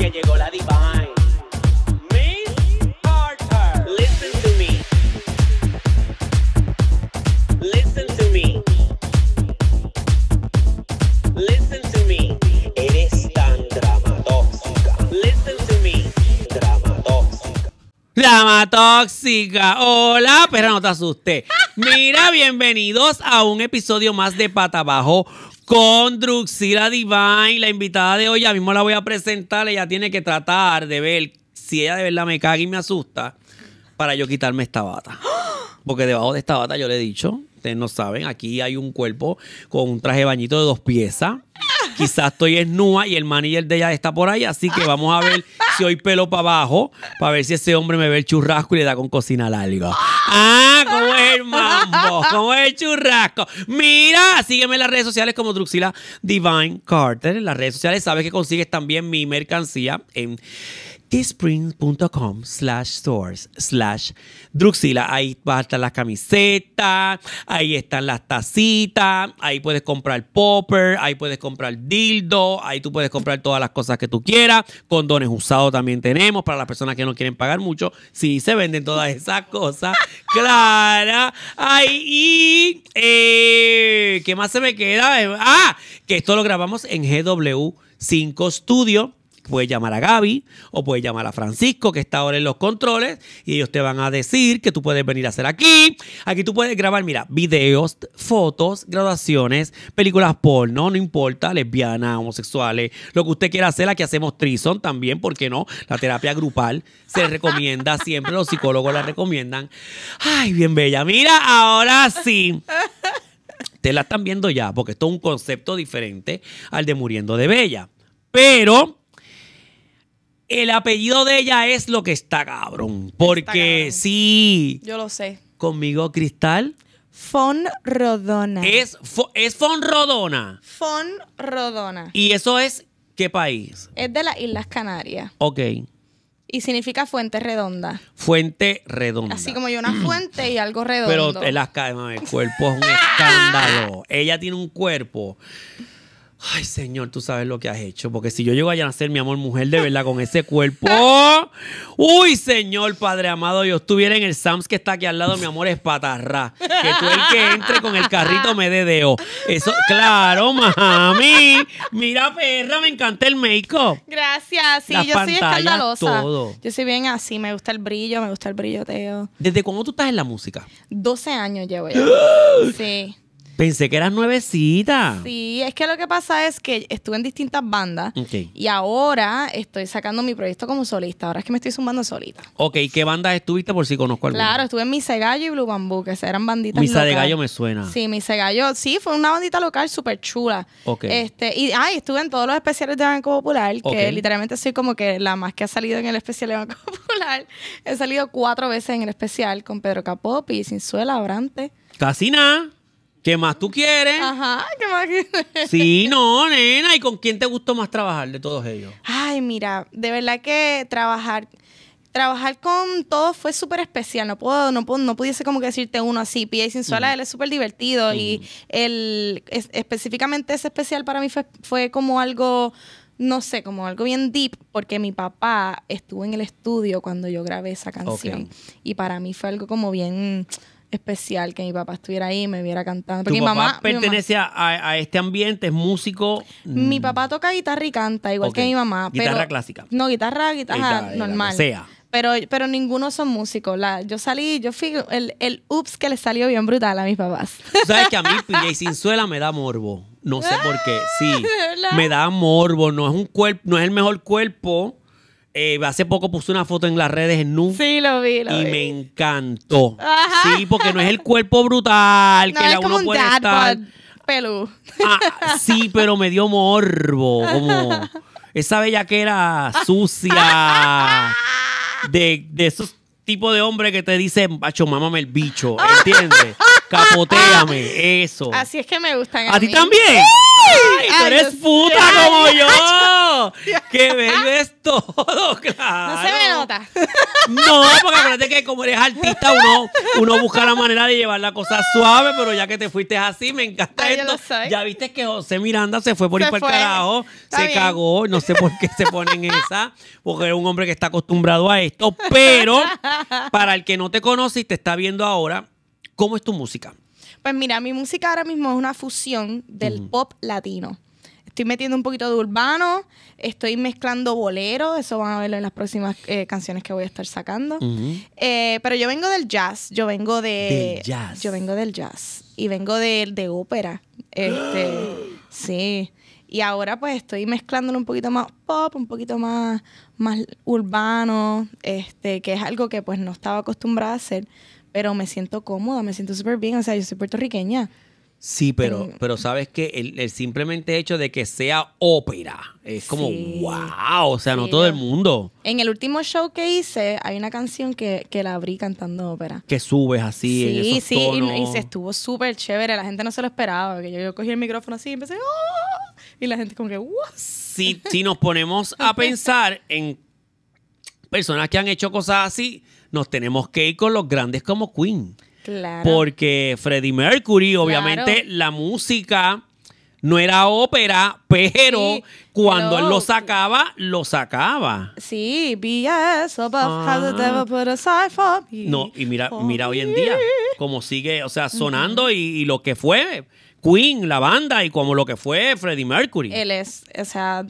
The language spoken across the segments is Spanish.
que llegó la divine. Miss Carter, listen to me. Listen to me. Listen to me. Eres tan dramatóxica. Listen to me. Dramatóxica. Dramatóxica. Hola, pero no te asustes. Mira, bienvenidos a un episodio más de Pata Abajo con Druxila Divine, la invitada de hoy. Ya mismo la voy a presentar. Ella tiene que tratar de ver si ella de verdad me caga y me asusta para yo quitarme esta bata. Porque debajo de esta bata yo le he dicho Ustedes no saben, aquí hay un cuerpo con un traje de bañito de dos piezas. Quizás estoy en nua y el manager de ella está por ahí, así que vamos a ver si hoy pelo para abajo, para ver si ese hombre me ve el churrasco y le da con cocina larga. ¡Ah! ¿Cómo es el mambo? ¿Cómo es el churrasco? ¡Mira! Sígueme en las redes sociales como Druxila Divine Carter. En las redes sociales sabes que consigues también mi mercancía en teespring.com slash stores slash Druxila. Ahí va a estar las camisetas, ahí están las tacitas, ahí puedes comprar popper, ahí puedes comprar dildo, ahí tú puedes comprar todas las cosas que tú quieras. Condones usados también tenemos para las personas que no quieren pagar mucho. Sí, se venden todas esas cosas. Clara. ahí y eh, ¿qué más se me queda? Ah, que esto lo grabamos en GW5 Studio Puedes llamar a Gaby o puedes llamar a Francisco, que está ahora en los controles, y ellos te van a decir que tú puedes venir a hacer aquí. Aquí tú puedes grabar, mira, videos, fotos, grabaciones películas porno, no importa, lesbianas, homosexuales, lo que usted quiera hacer. Aquí hacemos trison también, porque no? La terapia grupal se recomienda siempre, los psicólogos la recomiendan. Ay, bien bella. Mira, ahora sí. te la están viendo ya, porque esto es un concepto diferente al de Muriendo de Bella. Pero el apellido de ella es lo que está, cabrón. Porque sí. Yo lo sé. Conmigo, Cristal. Fon Rodona. Es, Fon Rodona. Fon Rodona. ¿Y eso es qué país? Es de las Islas Canarias. Ok. Y significa fuente redonda. Fuente redonda. Así como yo una fuente y algo redondo. Pero el cuerpo es un escándalo. Ella tiene un cuerpo Ay, Señor, tú sabes lo que has hecho. Porque si yo llego a nacer, mi amor, mujer de verdad, con ese cuerpo. Uy, Señor, Padre amado, yo estuviera en el Sams que está aquí al lado, mi amor, es patarra. Que tú el que entre con el carrito me dedeo. Eso, claro, mami. Mira, perra, me encanta el make-up. Gracias, sí, yo soy escandalosa. Todo. Yo soy bien así, me gusta el brillo, me gusta el brilloteo. ¿Desde cuándo tú estás en la música? 12 años llevo ya. sí. Pensé que eras nuevecita. Sí, es que lo que pasa es que estuve en distintas bandas y ahora estoy sacando mi proyecto como solista. Ahora es que me estoy sumando solita. Ok, ¿qué bandas estuviste por si conozco alguna? Claro, estuve en Misa Gallo y Blue Bamboo, que eran banditas Misa locales. de Gallo me suena. Sí, Misa de Gallo. Sí, fue una bandita local súper chula. Ok. Este, y ay, estuve en todos los especiales de Banco Popular, que literalmente soy como que la más que ha salido en el especial de Banco Popular. He salido cuatro veces en el especial con Pedro Capopi, y Suela, Abrante. Casina. ¿Qué más tú quieres? Ajá, ¿qué más quieres? Sí, no, nena. ¿Y con quién te gustó más trabajar de todos ellos? Ay, mira, de verdad que trabajar trabajar con todos fue súper especial. No puedo, no puedo, no pudiese como que decirte uno así. P.A. sin él es súper divertido y él, específicamente ese especial para mí fue, como algo, no sé, como algo bien deep, porque mi papá estuvo en el estudio cuando yo grabé esa canción. Y para mí fue algo como bien especial que mi papá estuviera ahí y me viera cantando. mi papá mamá pertenece a, este ambiente, es músico. Mi mm. papá toca guitarra y canta, igual que mi mamá. Guitarra clásica. No, guitarra, guitarra, normal. sea. Pero, pero ninguno son músicos. La, yo salí, yo fui el, el ups que le salió bien brutal a mis papás. ¿Sabes que a mí sin Suela me da morbo? No sé por qué. Sí, me da morbo. No es un cuerpo, no es el mejor cuerpo eh, hace poco puse una foto en las redes en Nu. y me encantó. Sí, porque no es el cuerpo brutal que la uno puede estar. pelu ah, sí, pero me dio morbo. Como esa era sucia de, de esos tipos de hombre que te dicen, macho, mámame el bicho. ¿Entiendes? Capoteame. Ah, ah. Eso. Así es que me gustan. ¿A, ti también? ¡Ay! tú eres puta como yo. Que bebes todo, claro. No se me nota. No, porque acuérdate que como eres artista, uno, busca la manera de llevar la cosa suave, pero ya que te fuiste así, me encanta esto. Ya viste que José Miranda se fue por el carajo, se cagó, no sé por qué se pone en esa, porque es un hombre que está acostumbrado a esto, pero para el que no te conoce y te está viendo ahora, ¿Cómo es tu música? Pues mira, mi música ahora mismo es una fusión del pop latino. Estoy metiendo un poquito de urbano, estoy mezclando boleros, eso van a verlo en las próximas eh, canciones que voy a estar sacando. Eh, pero yo vengo del jazz, yo vengo de... Del jazz. Yo vengo del jazz y vengo de, de ópera. Este, sí. Y ahora pues estoy mezclándolo un poquito más pop, un poquito más, más urbano, este, que es algo que pues no estaba acostumbrada a hacer pero me siento cómoda, me siento súper bien, o sea, yo soy puertorriqueña. Sí, pero, pero sabes que el, simplemente hecho de que sea ópera es como wow, o sea, no todo el mundo. En el último show que hice hay una canción que, la abrí cantando ópera. Que subes así. Sí, sí, Y, se estuvo súper chévere, la gente no se lo esperaba, que yo, cogí el micrófono así y empecé, ¡oh! y la gente como que, wow. si nos ponemos a pensar en personas que han hecho cosas así, nos tenemos que ir con los grandes como Queen. Claro. Porque Freddie Mercury, obviamente, la música no era ópera, pero cuando él lo sacaba, lo sacaba. Sí, BS above ah. put No, y mira, mira hoy en día cómo sigue, o sea, sonando y, lo que fue. Queen, la banda, y como lo que fue Freddie Mercury. Él es, o sea,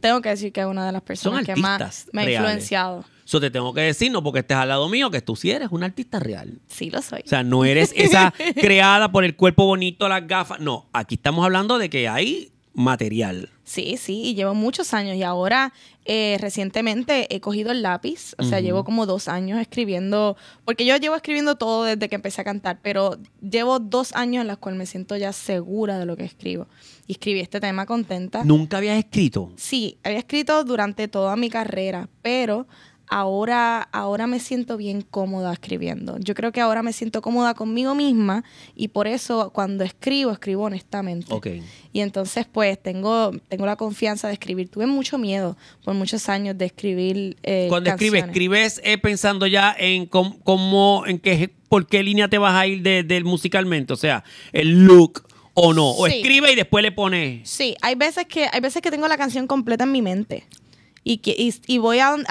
tengo que decir que es una de las personas que más me ha influenciado. Eso te tengo que decir, no porque estés al lado mío, que tú sí eres un artista real. Sí, lo soy. O sea, no eres esa creada por el cuerpo bonito, las gafas. No, aquí estamos hablando de que hay material. Sí, sí, y llevo muchos años y ahora eh, recientemente he cogido el lápiz, o sea, llevo como dos años escribiendo, porque yo llevo escribiendo todo desde que empecé a cantar, pero llevo dos años en los cuales me siento ya segura de lo que escribo. Y escribí este tema contenta. ¿Nunca habías escrito? Sí, había escrito durante toda mi carrera, pero ahora, ahora me siento bien cómoda escribiendo. Yo creo que ahora me siento cómoda conmigo misma y por eso cuando escribo, escribo honestamente. Okay. Y entonces pues tengo, tengo la confianza de escribir. Tuve mucho miedo por muchos años de escribir. Eh, cuando escribes, escribes eh, pensando ya en cómo, en qué, por qué línea te vas a ir del musicalmente, o sea, el look o no. O escribe y después le pones. Sí, hay veces que, hay veces que tengo la canción completa en mi mente y, voy al,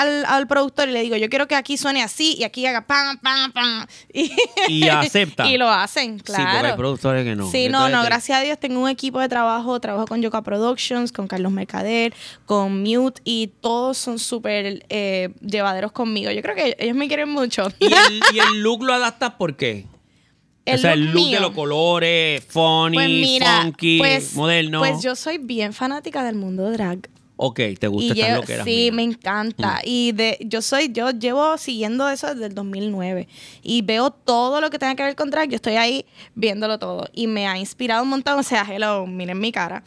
productor y le digo, yo quiero que aquí suene así y aquí haga pam, pam, pam. Y, acepta. y lo hacen, claro. Sí, hay productores que no. Sí, no, no, gracias a Dios tengo un equipo de trabajo, trabajo con Yoka Productions, con Carlos Mercader, con Mute y todos son súper eh, llevaderos conmigo. Yo creo que ellos me quieren mucho. ¿Y el, look lo adaptas por qué? El o sea, look el look de los colores, funny, pues funky, pues, pues yo soy bien fanática del mundo drag. Ok, ¿te gusta esta loquera? Sí, me encanta. Mm. Y de, yo soy, yo llevo siguiendo eso desde el 2009. Y veo todo lo que tenga que ver con drag. Yo estoy ahí viéndolo todo. Y me ha inspirado un montón. O sea, hello, miren mi cara.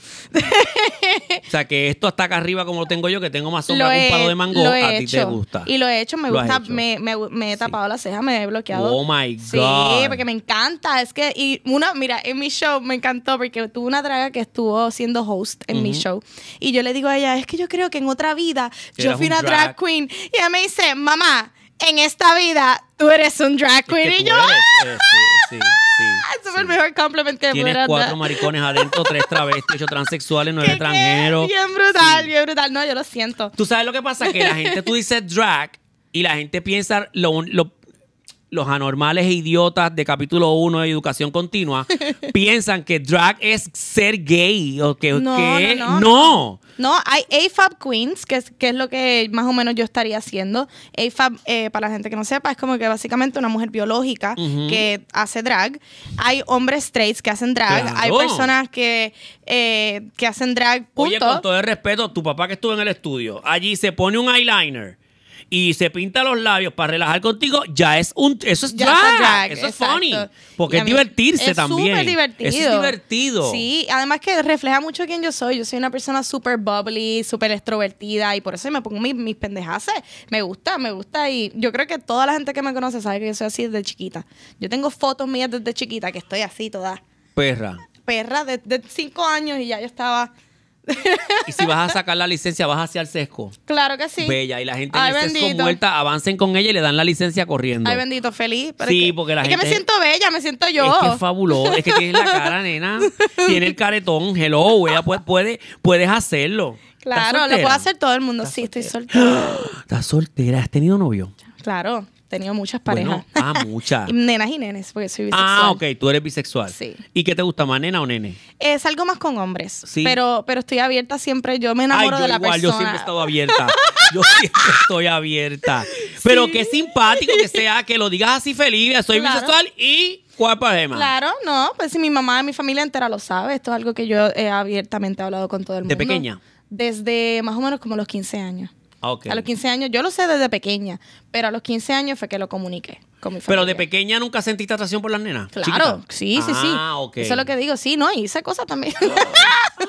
o sea, que esto hasta acá arriba como lo tengo yo, que tengo más sombra que un palo de mango, a ti te gusta. Y lo he hecho, me gusta. Me, me, he tapado la ceja, me he bloqueado. Oh, my God. Sí, porque me encanta. Es que, y una, mira, en mi show me encantó porque tuve una draga que estuvo siendo host en mi show. Y yo le digo a ella, es que yo creo que en otra vida yo fui una drag. queen. Y ella me dice, mamá, en esta vida tú eres un drag queen. y yo, ah". eh, sí, sí, sí, Eso es el mejor compliment que Tienes cuatro maricones adentro, tres travestis, ocho transexuales, nueve extranjeros. Bien brutal, bien brutal. No, yo lo siento. Tú sabes lo que pasa, que la gente, tú dices drag y la gente piensa lo, lo los anormales e idiotas de capítulo 1 de Educación Continua piensan que drag es ser gay o que no. no, no. no. no hay AFAB Queens, que es, que es, lo que más o menos yo estaría haciendo. AFAB, eh, para la gente que no sepa, es como que básicamente una mujer biológica que hace drag. Hay hombres straights que hacen drag. Hay personas que, eh, que hacen drag. Punto. Oye, con todo el respeto, tu papá que estuvo en el estudio, allí se pone un eyeliner y se pinta los labios para relajar contigo, ya es un eso es drag, eso es funny, porque es divertirse es también. Súper divertido. es divertido. Sí, además que refleja mucho quién yo soy. Yo soy una persona súper bubbly, súper extrovertida y por eso me pongo mis, mis pendejaces. Me gusta, me gusta y yo creo que toda la gente que me conoce sabe que yo soy así desde chiquita. Yo tengo fotos mías desde chiquita que estoy así toda perra. Perra desde cinco años y ya yo estaba y si vas a sacar la licencia, vas hacia el sesco. Claro que sí. Bella. Y la gente Ay, en el muerta avancen con ella y le dan la licencia corriendo. Ay, bendito, feliz. sí, porque la gente. que me siento bella, me siento yo. Es que fabuloso. es que tienes la cara, nena. Tiene el caretón. Hello, ella puede, puedes hacerlo. Claro, lo puede hacer todo el mundo. Sí, estoy soltera. ¿Estás soltera? ¿Has tenido novio? Claro tenido muchas parejas. ah, muchas. Nenas y nenes, porque soy ah, bisexual. Ah, ok, tú eres bisexual. Sí. ¿Y qué te gusta más, nena o nene? Es algo más con hombres. Sí. Pero, pero estoy abierta siempre, yo me enamoro de la igual, persona. Yo siempre he estado abierta. Yo siempre estoy abierta. Pero qué simpático que sea que lo digas así feliz, soy bisexual y ¿Cuál problema? Claro, no, pues si mi mamá, y mi familia entera lo sabe, esto es algo que yo he abiertamente hablado con todo el mundo. ¿De pequeña? Desde más o menos como los 15 años. Ah, a los 15 años, yo lo sé desde pequeña, pero a los 15 años fue que lo comuniqué. Pero de pequeña nunca sentiste atracción por las nenas. Claro, sí, sí, sí. Ah, Eso es lo que digo, sí, ¿no? hice cosas también.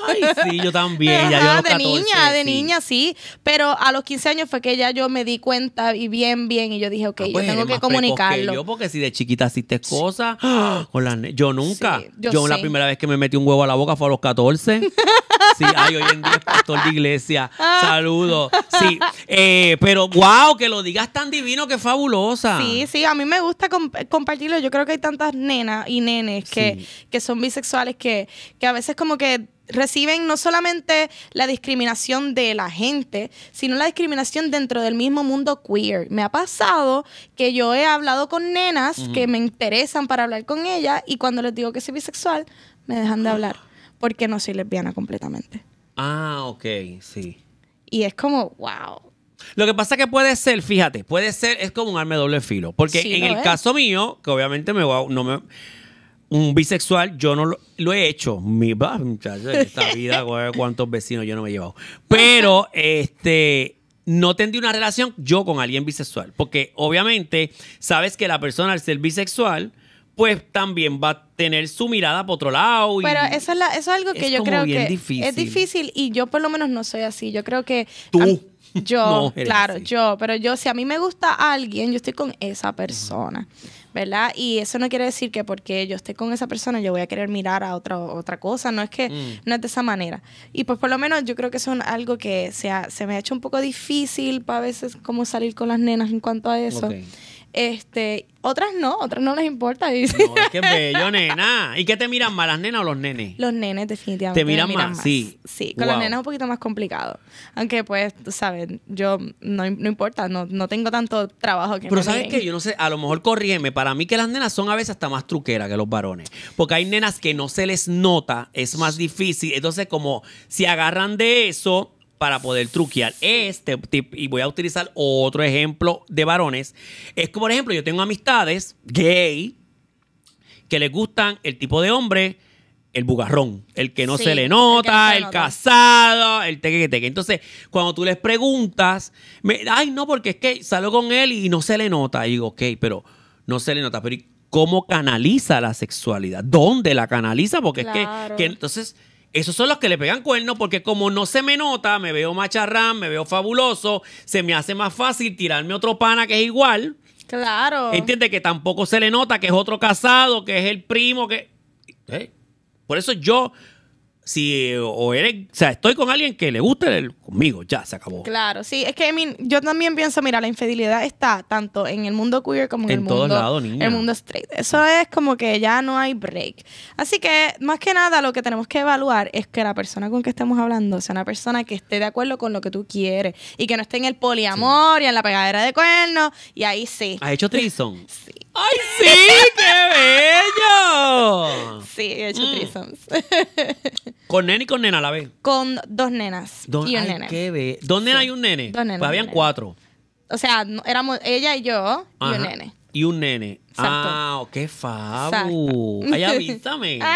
Ay, sí, yo también. de niña, de niña, sí. Pero a los 15 años fue que ya yo me di cuenta y bien, bien, y yo dije, ok, ah, yo pues, tengo que comunicarlo. yo, porque si de chiquita hiciste cosas, ¡ah! con las yo nunca. yo, la primera vez que me metí un huevo a la boca fue a los 14. sí, ay, hoy en día es pastor de iglesia. Saludos. Sí, eh, pero wow, que lo digas tan divino, que fabulosa. Sí, sí, a mí me gusta compartirlo. Yo creo que hay tantas nenas y nenes que, son bisexuales que, que a veces como que reciben no solamente la discriminación de la gente, sino la discriminación dentro del mismo mundo queer. Me ha pasado que yo he hablado con nenas que me interesan para hablar con ellas y cuando les digo que soy bisexual, me dejan de hablar porque no soy lesbiana completamente. Ah, ok, sí. Y es como, wow. Lo que pasa que puede ser, fíjate, puede ser, es como un arma de doble filo. Porque en el caso mío, que obviamente me voy no me, un bisexual, yo no lo, he hecho. Mi muchachos, esta vida, cuántos vecinos yo no me he llevado. Pero, este, no tendí una relación yo con alguien bisexual. Porque obviamente sabes que la persona al ser bisexual, pues también va a tener su mirada por otro lado. Pero eso es, es algo que yo creo que difícil. es difícil y yo por lo menos no soy así. Yo creo que... Tú. Yo, claro, yo, pero yo, si a mí me gusta alguien, yo estoy con esa persona, ¿verdad? Y eso no quiere decir que porque yo esté con esa persona yo voy a querer mirar a otra, otra cosa, no es que, mm. no es de esa manera. Y pues por lo menos yo creo que eso es algo que se, ha, se me ha hecho un poco difícil para a veces como salir con las nenas en cuanto a eso. Este, otras no, otras no les importa. No, es que bello, nena. ¿Y qué te miran más, las nenas o los nenes? Los nenes, definitivamente. ¿Te miran, más? Sí. Sí, con las nenas es un poquito más complicado. Aunque, pues, sabes, yo no, importa, no, no, tengo tanto trabajo que Pero, ¿sabes que Yo no sé, a lo mejor corrígeme Para mí, que las nenas son a veces hasta más truqueras que los varones. Porque hay nenas que no se les nota, es más difícil. Entonces, como si agarran de eso para poder truquear. Este tipo y voy a utilizar otro ejemplo de varones, es como por ejemplo, yo tengo amistades gay que les gustan el tipo de hombre, el bugarrón, el que no se le nota, el, casado, el teque teque. Entonces, cuando tú les preguntas, me, ay, no, porque es que salgo con él y no se le nota. Y digo, ok, pero no se le nota. Pero ¿cómo canaliza la sexualidad? ¿Dónde la canaliza? Porque es que entonces esos son los que le pegan cuernos porque como no se me nota, me veo macharrán, me veo fabuloso, se me hace más fácil tirarme otro pana que es igual. Claro. Entiende que tampoco se le nota que es otro casado, que es el primo, que... Eh, por eso yo si o eres, o sea, estoy con alguien que le gusta conmigo, ya se acabó. Claro, sí, es que yo también pienso, mira, la infidelidad está tanto en el mundo queer como en, en el mundo el mundo straight. Eso es como que ya no hay break. Así que más que nada lo que tenemos que evaluar es que la persona con que estamos hablando sea una persona que esté de acuerdo con lo que tú quieres y que no esté en el poliamor y en la pegadera de cuernos y ahí sí. ha hecho trison? sí. ¡Ay, sí! ¡Qué bello! Sí, he hecho mm. trisoms. ¿Con nene y con nena a la vez? Con dos nenas y un nene. ¿Dos nenas y un nene? Dos nenas, Pues habían cuatro. O sea, éramos ella y yo y un nene. Y un nene. Ah, qué fabu. Ay, avísame.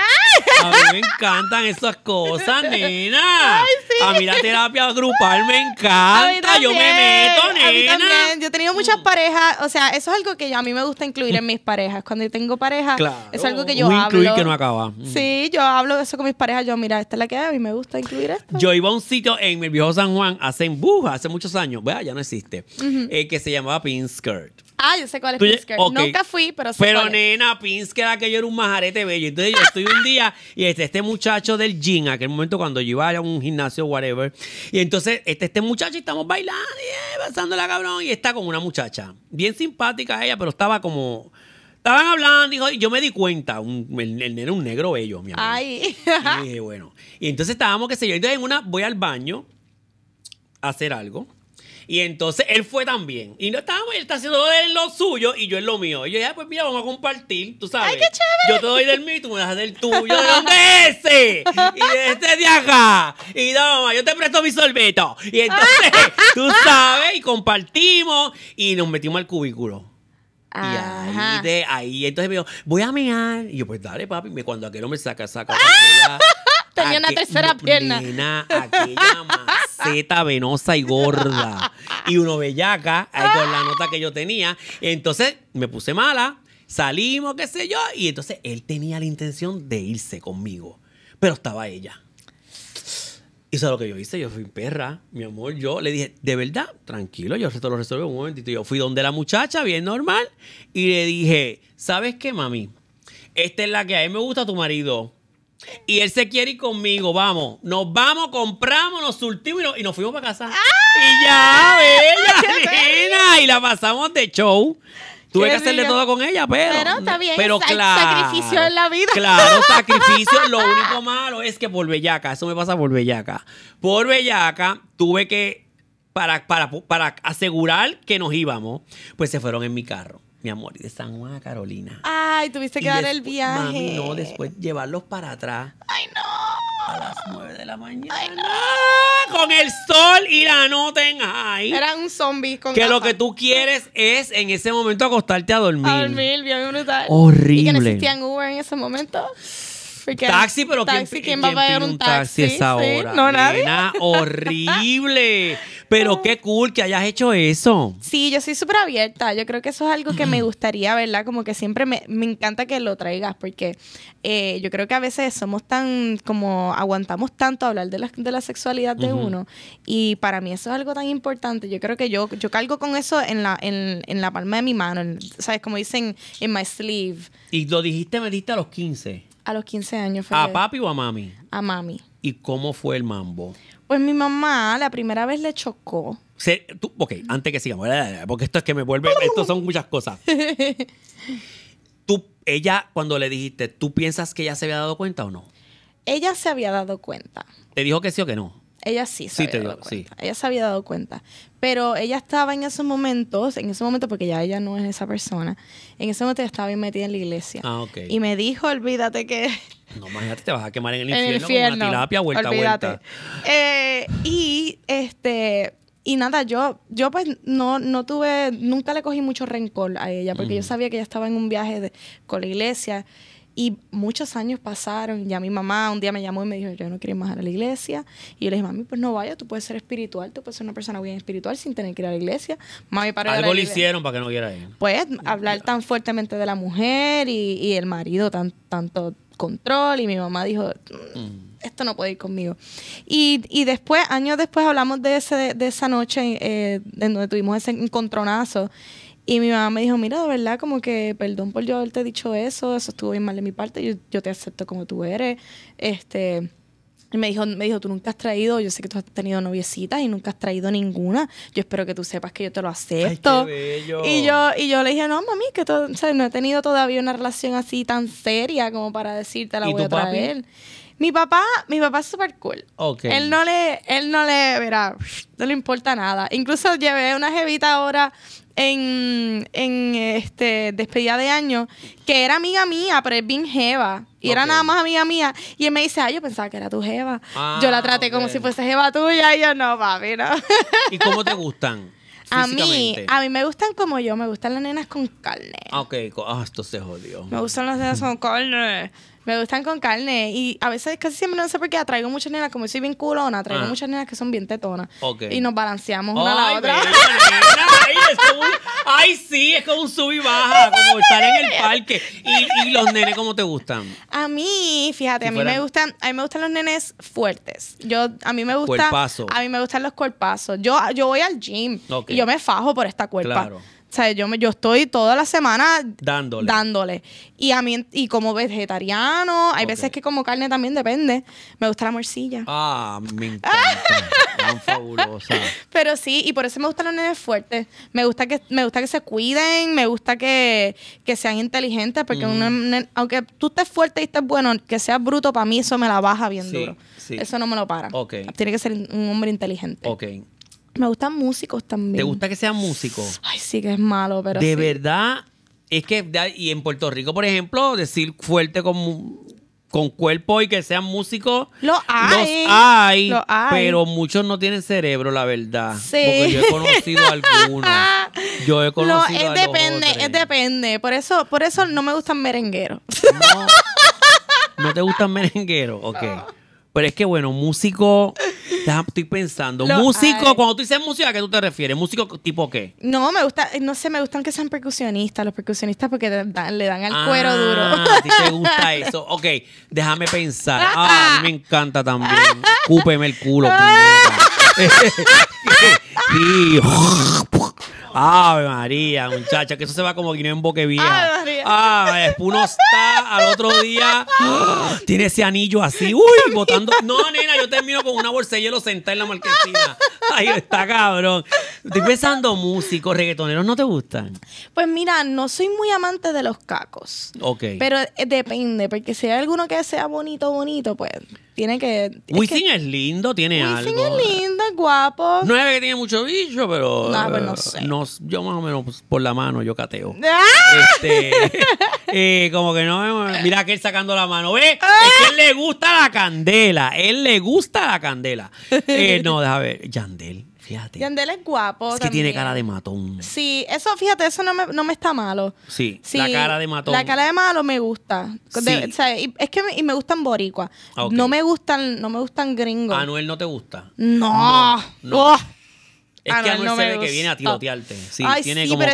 A mí me encantan esas cosas, nena. Ay, sí. A mí la terapia grupal me encanta. Yo me meto, nena. A también. Yo he tenido muchas mm. parejas. O sea, eso es algo que a mí me gusta incluir en mis parejas. Cuando yo tengo pareja, es algo que yo hablo. incluir que no acaba. Mm. Sí, yo hablo de eso con mis parejas. Yo, mira, esta es la que a mí me gusta incluir esto. Yo iba a un sitio en el viejo San Juan hace, buja, hace muchos años. Vea, ya no existe. Eh, que se llamaba Pin Skirt. Ah, yo sé cuál es Pink Nunca fui, pero nena, Pins que yo era un majarete bello. Entonces yo estoy un día y este, este muchacho del gym, aquel momento cuando yo iba a un gimnasio, whatever. Y entonces este, este muchacho y estamos bailando y eh, cabrón. Y está con una muchacha. Bien simpática ella, pero estaba como. Estaban hablando, y yo me di cuenta, el, nene era un negro bello, mi amor Ay. Y bueno. Y entonces estábamos, qué sé yo, entonces en una voy al baño a hacer algo. Y entonces él fue también. Y no estábamos, él está haciendo lo suyo y yo en lo mío. Y yo, ya, ah, pues mira, vamos a compartir, tú sabes. ¡Ay, qué chévere! Yo te doy del mío tú me das del tuyo. ¿De dónde ese? Y de este de acá. Y no, yo te presto mi sorbeto. Y entonces, tú sabes, y compartimos y nos metimos al cubículo. Y ahí, de, ahí, entonces me dijo, voy a mear. Y yo, pues dale, papi. Cuando aquel hombre saca, saca. Tenía una tercera pierna. Nena, aquella Z venosa y gorda. Y uno bellaca, ahí con la nota que yo tenía. Entonces me puse mala, salimos, qué sé yo. Y entonces él tenía la intención de irse conmigo. Pero estaba ella. Y lo que yo hice. Yo fui perra, mi amor. Yo le dije, de verdad, tranquilo, yo esto lo resuelvo un momentito. Yo fui donde la muchacha, bien normal, y le dije, ¿sabes qué, mami? Esta es la que a mí me gusta tu marido. Y él se quiere ir conmigo, vamos. Nos vamos, compramos, nos surtimos y nos, fuimos para casa. ¡Ah! Y ya, bella, Y la pasamos de show. Tuve que hacerle todo con ella, pero. Pero está bien, pero claro, sacrificio en la vida. Claro, sacrificio. lo único malo es que por Bellaca, eso me pasa por Bellaca. Por Bellaca, tuve que. para, para asegurar que nos íbamos, pues se fueron en mi carro mi amor, y de San Juan a Carolina. Ay, tuviste que dar el viaje. Mami, no, después llevarlos para atrás. Ay, no. A las nueve de la mañana. Ay, no. Con el sol y la noten ahí. Eran un zombie con Que lo que tú quieres es en ese momento acostarte a dormir. A dormir, bien brutal. Horrible. Y que no existían Uber en ese momento. taxi, pero taxi, ¿quién, ¿quién, un taxi? esa hora? No, nadie. horrible. Pero qué cool que hayas hecho eso. Sí, yo soy súper abierta. Yo creo que eso es algo que me mm. gustaría, ¿verdad? Como que siempre me, encanta que lo traigas, porque eh, yo creo que a veces somos tan, como aguantamos tanto hablar de la, sexualidad de uno. Y para mí eso es algo tan importante. Yo creo que yo, yo cargo con eso en la, palma de mi mano, ¿sabes? Como dicen, en my sleeve. Y lo dijiste, me diste a los 15. A los 15 años. Fue ¿A papi o a mami? A mami. ¿Y cómo fue el mambo? Pues mi mamá la primera vez le chocó. Se, tú, ok, antes que sigamos, eh, porque esto es que me vuelve, esto son muchas cosas. tú, ella, cuando le dijiste, ¿tú piensas que ella se había dado cuenta o no? Ella se había dado cuenta. ¿Te dijo que sí o que no? Ella sí sí, cuenta. Ella se había dado cuenta. Pero ella estaba en esos momentos, en ese momento, porque ya ella no es esa persona, en ese momento estaba bien metida en la iglesia. Ah, ok. Y me dijo, olvídate que... No, imagínate, te vas a quemar en el infierno, en el infierno. Con una tilapia vuelta vuelta. Eh, y, este, y nada, yo, yo pues no, no tuve, nunca le cogí mucho rencor a ella, porque yo sabía que ella estaba en un viaje con la iglesia y muchos años pasaron, ya mi mamá un día me llamó y me dijo, yo no quiero ir más a la iglesia. Y yo le dije, mami, pues no vaya, tú puedes ser espiritual, tú puedes ser una persona bien espiritual sin tener que ir a la iglesia. Mami, para Algo le hicieron para que no quiera ir. Pues hablar tan fuertemente de la mujer y, y el marido tan, tanto control y mi mamá dijo, mm. esto no puede ir conmigo. Y, y después, años después, hablamos de, ese, de esa noche eh, en donde tuvimos ese encontronazo y mi mamá me dijo, mira, de verdad, como que perdón por yo haberte dicho eso, eso estuvo bien mal de mi parte, yo, yo te acepto como tú eres. Este, y me dijo, me dijo, tú nunca has traído, yo sé que tú has tenido noviecitas y nunca has traído ninguna. Yo espero que tú sepas que yo te lo acepto. Y yo, y yo le dije, no, mami, que no he tenido todavía una relación así tan seria como para decirte la voy a traer. Mi papá, mi papá es súper cool. Él no le, él no le, verá, no le importa nada. Incluso llevé una jevita ahora en, en este despedida de año que era amiga mía, pero es bien jeva. Y era nada más amiga mía. Y él me dice, ay, ah, yo pensaba que era tu jeva. Ah, yo la traté como si fuese jeva tuya. Y yo, no, papi, no. ¿Y cómo te gustan? A mí, a mí me gustan como yo, me gustan las nenas con carne. Ah, ok, esto se jodió. Me gustan las nenas con carne. Me gustan con carne. Y a veces casi siempre no sé por qué atraigo muchas nenas, como soy bien culona, atraigo ah. muchas nenas que son bien tetonas. Y nos balanceamos una a la otra. ay, sí, es como un sub y baja, como estar en el parque. Y, los nenes, ¿cómo te gustan? A mí, fíjate, a mí me gustan, a mí me gustan los nenes fuertes. Yo, a mí me gusta. A mí me gustan los cuerpazos. Yo, yo voy al gym y yo me fajo por esta cuerpa. O sea, yo, me, yo estoy toda la semana dándole. dándole. Y a mí, y como vegetariano, hay veces que como carne también depende. Me gusta la morcilla. Ah, me encanta. Tan fabulosa. Pero sí, y por eso me gustan los nenes fuertes. Me gusta que, me gusta que se cuiden, me gusta que, sean inteligentes, porque mm. aunque tú estés fuerte y estés bueno, que seas bruto, para mí eso me la baja bien duro. Eso no me lo para. Tiene que ser un hombre inteligente. Ok. Me gustan músicos también. ¿Te gusta que sean músicos? Ay, sí que es malo, pero. De verdad, es que. Y en Puerto Rico, por ejemplo, decir fuerte con, con cuerpo y que sean músicos. Lo hay. Los hay. Pero muchos no tienen cerebro, la verdad. Sí. Porque yo he conocido algunos. Yo he conocido no, es depende, es depende. Por eso, por eso no me gustan merengueros. No, no te gustan merengueros, ok. Pero es que, bueno, músico. Estoy pensando. músico, cuando tú dices música ¿a qué tú te refieres? ¿Músico tipo qué? No, me gusta, no sé, me gustan que sean percusionistas, los percusionistas porque le dan, al ah, cuero duro. Si te gusta eso. Ok, déjame pensar. Ah, me encanta también. Cúpeme el culo, Ave María, muchacha, que eso se va como guineo en boque Ave Ah, después uno está al otro día, tiene ese anillo así, uy, botando. No, nena, yo termino con una bolsa y lo sentada en la marquesina. Ahí está, cabrón. Estoy pensando, músicos, reggaetoneros, ¿no te gustan? Pues mira, no soy muy amante de los cacos. Ok. Pero eh, depende, porque si hay alguno que sea bonito, bonito, pues tiene que. Wisin es, es lindo, tiene Wisin algo. Wisin es lindo, no es que tiene mucho bicho, pero. No, pues eh, sé. yo más o menos por la mano, yo cateo. ¡Ah! Este, eh, como que no. Mira que él sacando la mano. ve. Es que él le gusta la candela. Él le gusta la candela. Eh, no, déjame ver. Yandel. Fíjate. Yandel es guapo. Es que tiene cara de matón. Sí, eso, fíjate, eso no me, no me está malo. Sí, sí, la cara de matón. La cara de malo me gusta. Sí. o sea, y, es que me, y me gustan boricua. Ah, no me gustan, no me gustan gringos. ¿Anuel no te gusta? No. no, Es que Anuel no se ve que viene a tirotearte. Sí, Ay, sí, pero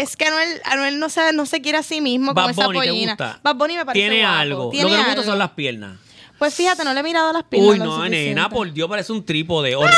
es que Anuel, Anuel, no, se, no se quiere a sí mismo con esa pollina. Bad me parece Tiene algo. Lo que me gusta son las piernas. Pues fíjate, no le he mirado las piernas. Uy, no, nena, por Dios, parece un trípode. Horrible.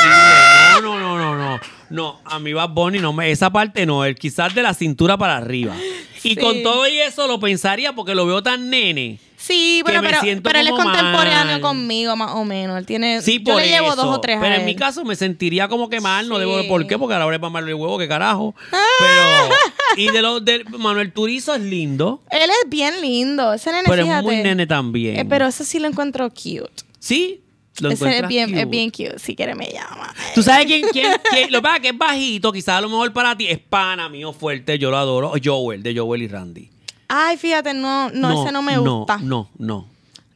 No, no, no, no, no. No, a mí va Bonnie. no me, esa parte no, el quizás de la cintura para arriba. Y con todo y eso lo pensaría porque lo veo tan nene. Sí, pero, pero, él es contemporáneo conmigo, más o menos. Él tiene. yo le llevo dos o tres años. Pero en mi caso me sentiría como que mal, no debo. ¿Por qué? Porque a la hora de el huevo, qué carajo. Ah. Pero. Y de los Manuel Turizo es lindo. Él es bien lindo. Ese nene, Pero es muy nene también. Eh, pero eso sí lo encuentro cute. ¿Sí? ¿Lo es bien, es bien cute. Si quiere me llama. ¿Tú sabes quién? quién? lo que pasa que es bajito. Quizás a lo mejor para ti es pana mío fuerte. Yo lo adoro. Joel, de Joel y Randy. Ay, fíjate, no, no, ese no me gusta. No, no,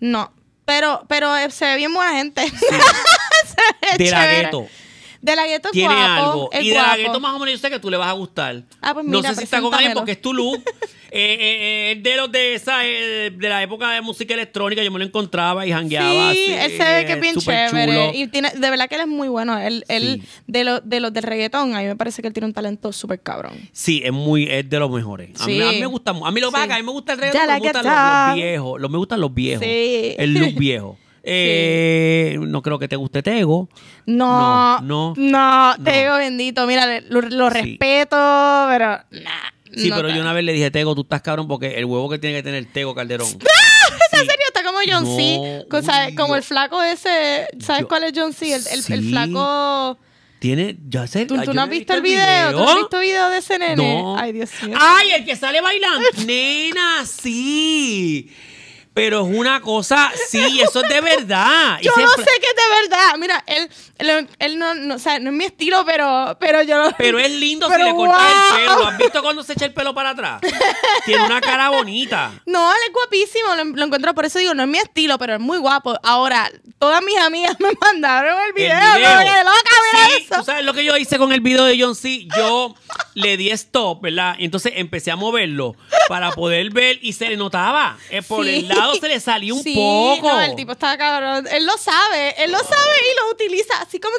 no. Pero, pero eh, se ve bien buena gente. se ve de la gueto. De la gueto Tiene guapo, algo. Y de la gueto más o menos yo sé que tú le vas a gustar. Ah, pues mira, no sé si está con alguien porque es tu look. Eh, eh, eh, de los de esa, eh, de la época de música electrónica, yo me lo encontraba y jangueaba. Sí, así, él se ve que es bien chévere. de verdad que él es muy bueno. Él, de, los del reggaetón, a mí me parece que él tiene un talento súper cabrón. Sí, es muy, es de los mejores. A, mí, me gusta, a mí lo que a mí me gusta el reggaetón, gustan los, viejos, los, me gustan los viejos. sí El look viejo. No creo que te guste Tego. No, no, no, Tego bendito. Mira, lo, respeto, pero nah. Sí, pero yo una vez le dije, Tego, tú estás cabrón porque el huevo que tiene que tener Tego Calderón. ¡Ah! serio? Está como John C. como el flaco ese. ¿Sabes cuál es John C? El, flaco. Tiene. Ya sé, ¿Tú, no has visto, el video? ¿Tú has visto el video de ese nene? Ay, Dios mío. ¡Ay, el que sale bailando! ¡Nena, sí! Pero es una cosa, sí, eso es de verdad. yo no sé que es de verdad. Mira, él, él, no, o sea, no es mi estilo, pero, pero yo lo... Pero es lindo si le cortas el pelo. ¿Has visto cuando se echa el pelo para atrás? Tiene una cara bonita. No, él es guapísimo, lo, encontró encuentro. Por eso digo, no es mi estilo, pero es muy guapo. Ahora, todas mis amigas me mandaron el video. El Me loca, mira ¿Tú sabes lo que yo hice con el video de John C? Yo le di stop, ¿verdad? Y Entonces empecé a moverlo para poder ver y se le notaba. Eh, por el lado se le salió un poco. el tipo estaba cabrón. Él lo sabe, él lo sabe y lo utiliza. Así como,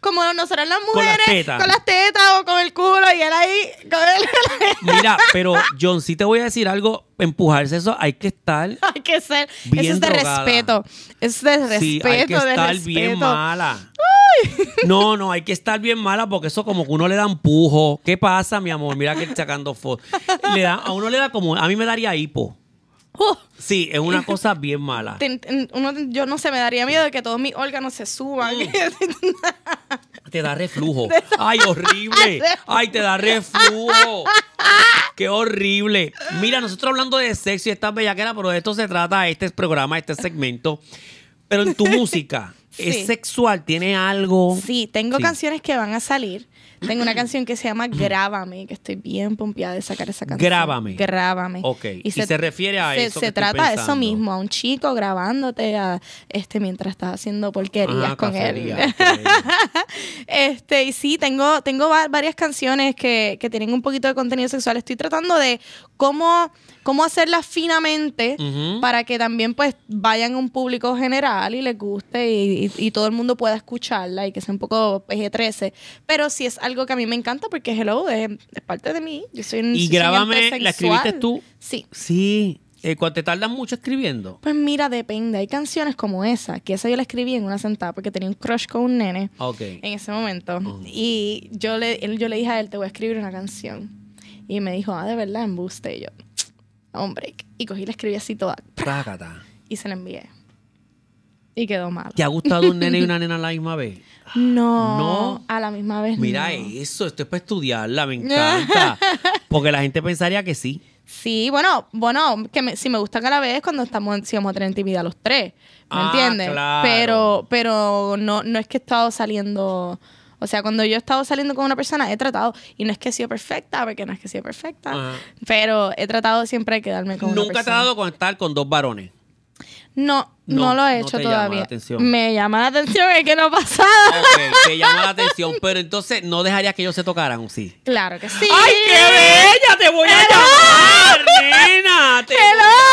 como nosotras las Con las mujeres, tetas. con las tetas o con el culo y él ahí. Con Mira, pero John, sí te voy a decir algo, empujarse eso, hay que estar, hay que ser. Bien eso es de respeto. es de respeto. sí, hay que estar bien mala. No, no, hay que estar bien mala porque eso como que uno le da empujo. ¿Qué pasa, mi amor? Mira que sacando fotos. a uno le da como, a mí me daría hipo. Oh. Sí, es una cosa bien mala. yo no sé, me daría miedo de que todos mis órganos se suban. Mm. te da reflujo. Ay, horrible. Ay, te da reflujo. Qué horrible. Mira, nosotros hablando de sexo y estas bellaqueras, pero de esto se trata este programa, este segmento. Pero en tu música, es sexual, tiene algo. Sí, tengo canciones que van a salir. Tengo una canción que se llama Grábame, que estoy bien pompeada de sacar esa canción. Grábame. Grábame. Ok. Y, se, refiere a eso. Se trata de eso mismo, a un chico grabándote a, este, mientras estás haciendo porquerías con él. este, y sí, tengo, tengo varias canciones que, que, tienen un poquito de contenido sexual. Estoy tratando de cómo, cómo hacerlas finamente para que también pues vayan a un público general y les guste y, y, todo el mundo pueda escucharla y que sea un poco PG-13. Pero sí algo que a mí me encanta porque Hello es, parte de mí. Yo soy Y grábame, ¿la escribiste tú? Sí. Sí. Eh, ¿Cuánto te tardas mucho escribiendo? Pues mira, depende. Hay canciones como esa, que esa yo la escribí en una sentada porque tenía un crush con un nene ah, en ese momento. Y yo le, yo le dije a él, te voy a escribir una canción. Y me dijo, ah, de verdad, embuste. Y yo, hombre. Y cogí la escribí así toda. Y se la envié. Y quedó mal. ¿Te ha gustado un nene y una nena a la misma vez? No, no. a la misma vez. Mira eso, esto es para estudiarla, me encanta. Porque la gente pensaría que sí. Sí, bueno, bueno, que si me gusta cada vez cuando estamos, si vamos a tener intimidad los tres, ¿me ah, entiendes? Claro. Pero, pero no, no es que he estado saliendo, o sea, cuando yo he estado saliendo con una persona he tratado y no es que he sido perfecta, porque no es que he sido perfecta, pero he tratado siempre de quedarme con. Nunca una persona. he tratado con estar con dos varones. No, no, lo he hecho todavía. Me llama la atención, es que no ha pasado. llama la atención, pero entonces no dejarías que ellos se tocaran, ¿sí? Claro que sí. ¡Ay, qué bella! ¡Te voy a llamar, nena! Te... ¡Hello!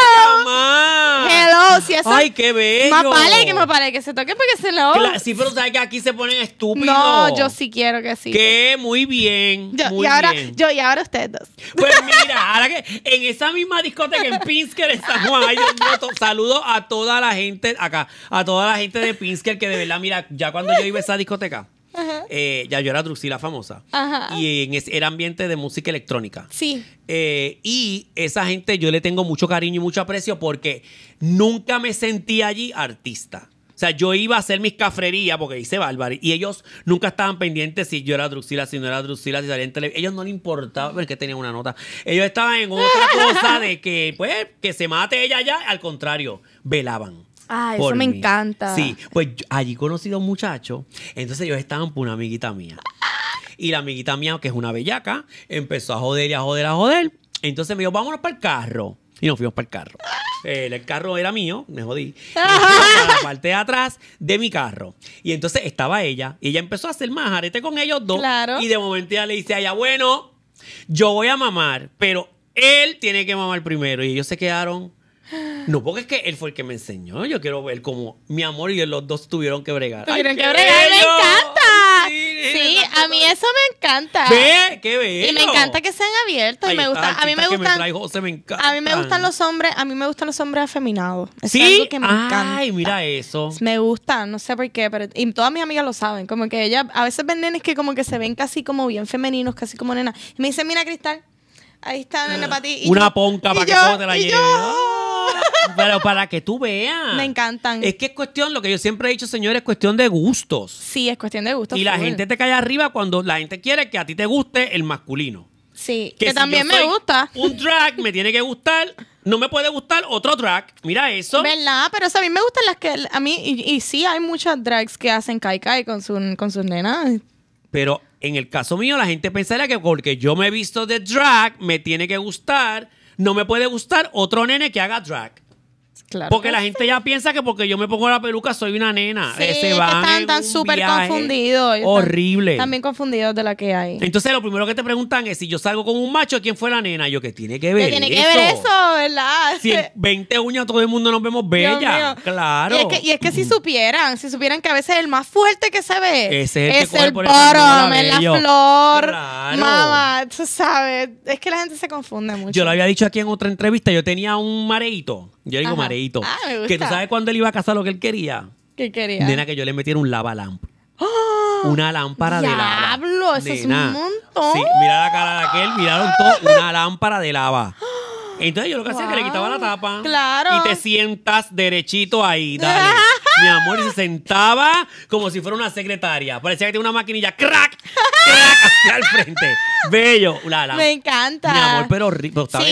Ay, qué bello. Más vale que más que se toque porque se lo. oye. sí, pero sabes que aquí se ponen estúpidos. No, yo sí quiero que sí. Que muy bien. Yo, y ahora, yo y ahora ustedes dos. Pues mira, ahora que en esa misma discoteca en Pinsker, Estamos, Juan, ay, saludo a toda la gente acá, a toda la gente de Pinsker que de verdad, mira, ya cuando yo iba a esa discoteca. Eh, ya yo era Druxila famosa. Y era ambiente de música electrónica. Sí. Eh, y esa gente yo le tengo mucho cariño y mucho aprecio porque nunca me sentí allí artista. O sea, yo iba a hacer mis cafrerías porque hice bárbaro y ellos nunca estaban pendientes si yo era Druxila, si no era Druxila, si salía en televisión. Ellos no le importaba porque tenían una nota. Ellos estaban en otra cosa de que, pues, que se mate ella ya. Al contrario, velaban. Ah, eso me encanta. Sí, pues allí conocí a un muchacho, entonces ellos estaban por una amiguita mía. Y la amiguita mía, que es una bellaca, empezó a joder y a joder, a joder. Entonces me dijo, vámonos para el carro. Y nos fuimos para el carro. El, carro era mío, me jodí. Y la parte de atrás de mi carro. Y entonces estaba ella. Y ella empezó a hacer más con ellos dos. Y de momento ya le dice a bueno, yo voy a mamar, pero él tiene que mamar primero. Y ellos se quedaron no, porque es que él fue el que me enseñó. Yo quiero ver cómo mi amor y los dos tuvieron que bregar. Tuvieron que bregar, me encanta. Sí, a mí eso me encanta. ¿Qué? qué bello. Y me encanta que sean abiertos. a mí me gustan. a mí me gustan los hombres, a mí me gustan los hombres afeminados. Es ¿Sí? que me Ay, encanta. mira eso. Me gusta, no sé por qué, pero y todas mis amigas lo saben, como que ellas a veces ven nenes que como que se ven casi como bien femeninos, casi como nenas. Y me dicen, "Mira, Cristal, ahí está nena ah, para ti." Una ponca para que la pero para que tú veas. Me encantan. Es que es cuestión, lo que yo siempre he dicho, señores, es cuestión de gustos. Sí, es cuestión de gustos. Y la gente te cae arriba cuando la gente quiere que a ti te guste el masculino. Sí, que, también me gusta. Un drag me tiene que gustar no me puede gustar otro drag. Mira eso. ¿Verdad? Pero o a mí me gustan las que. A mí, y, sí, hay muchas drags que hacen kai kai con, su, con sus nenas. Pero en el caso mío, la gente pensaría que porque yo me he visto de drag, me tiene que gustar. No me puede gustar otro nene que haga drag porque la gente ya piensa que porque yo me pongo la peluca soy una nena. Sí, se están tan súper confundidos. Horrible. También confundidos de la que hay. Entonces, lo primero que te preguntan es si yo salgo con un macho, ¿quién fue la nena? Yo, que tiene que ver? tiene que ver eso, ¿verdad? Si en 20 uñas todo el mundo nos vemos bella. Claro. Y es, que, si supieran, si supieran que a veces el más fuerte que se ve Ese es, el, poro, es la flor. Mamá, tú sabes. Es que la gente se confunde mucho. Yo lo había dicho aquí en otra entrevista, yo tenía un mareito yo digo mareito. Ah, Que tú sabes cuándo él iba a casa lo que él quería. ¿Qué quería? Nena, que yo le metiera un lava ¡Oh! Una lámpara de lava. ¡Diablo! Eso es un montón. Sí, mira la cara de aquel, miraron todo. Una lámpara de lava. Entonces yo lo que hacía es que le quitaba la tapa. Claro. Y te sientas derechito ahí, dale. mi amor, se sentaba como si fuera una secretaria. Parecía que tenía una maquinilla, crack, crack, hacia frente. Bello, Lala. Me encanta. Mi amor, pero, pero estaba,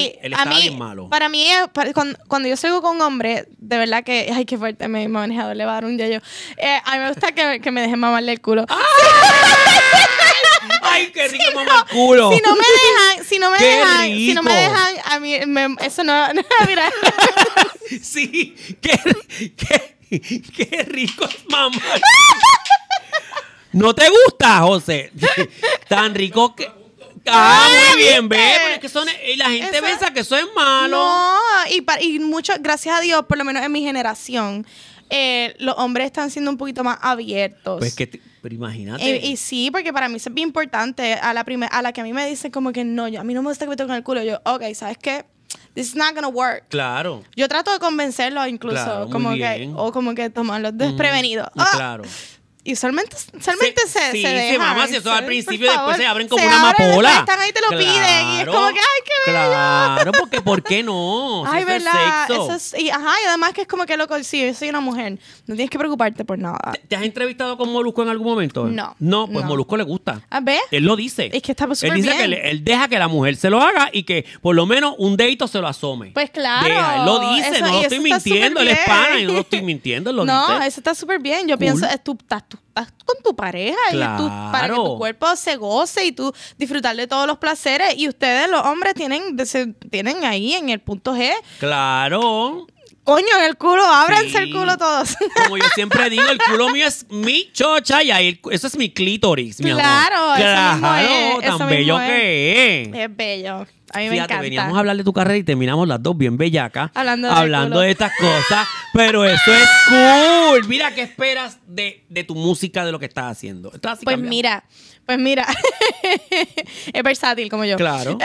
bien malo. Para mí, eh, cuando, yo salgo con un hombre, de verdad que, ay, qué fuerte, me manejado le va a un yayo. Eh, a mí me gusta que, me dejen mamarle el culo. ¡Ah! Ay, qué rico si mamá no, culo. Si no me dejan, si no me dejan, si no me dejan, a mí me, eso no, no mira. sí, qué, qué, qué rico es mamá. ¿No te gusta, José? Tan rico que. Ah, ah muy bien, ve, son, y la gente piensa que eso es malo. No, y, para, y gracias a Dios, por lo menos en mi generación, eh, los hombres están siendo un poquito más abiertos. Pues que imagínate. y sí, porque para mí es bien importante. A la, a la que a mí me dicen como que no, yo, a mí no me gusta que me toquen el culo. Yo, ok, ¿sabes qué? This is not to work. Claro. Yo trato de convencerlo incluso, como que, o como que tomarlos desprevenidos. Mm, ah. Claro. Y solamente usualmente se, se, sí, se, mamá si eso al principio después se abren como una abren, amapola. Están ahí, te lo claro, piden. Y es como que, ay, qué bello. Claro, porque ¿por qué no? Ay, verdad. Eso es, y, ajá, y además que es como que loco, sí, yo soy una mujer. No tienes que preocuparte por nada. ¿Te, has entrevistado con Molusco en algún momento? No. No, pues Molusco le gusta. A ah, ver. Él lo dice. Es que está Él dice que él, deja que la mujer se lo haga y que por lo menos un dedito se lo asome. Pues claro. él lo dice, no lo estoy mintiendo. Él es pana y no lo estoy mintiendo. lo no, eso está súper bien. Yo pienso, pienso, tu estás con tu pareja y para que tu cuerpo se goce y tú disfrutar de todos los placeres. Y ustedes, los hombres, tienen, tienen ahí en el punto G. Claro coño en el culo, ábranse el culo todos. Como yo siempre digo, el culo mío es mi chocha y ahí eso es mi clítoris, claro, es, tan bello que es. Es bello. A veníamos a hablar de tu carrera y terminamos las dos bien bellacas. Hablando de, estas cosas. Pero eso es cool. Mira, ¿qué esperas de, tu música, de lo que estás haciendo? pues mira, pues mira, es versátil como yo. Claro.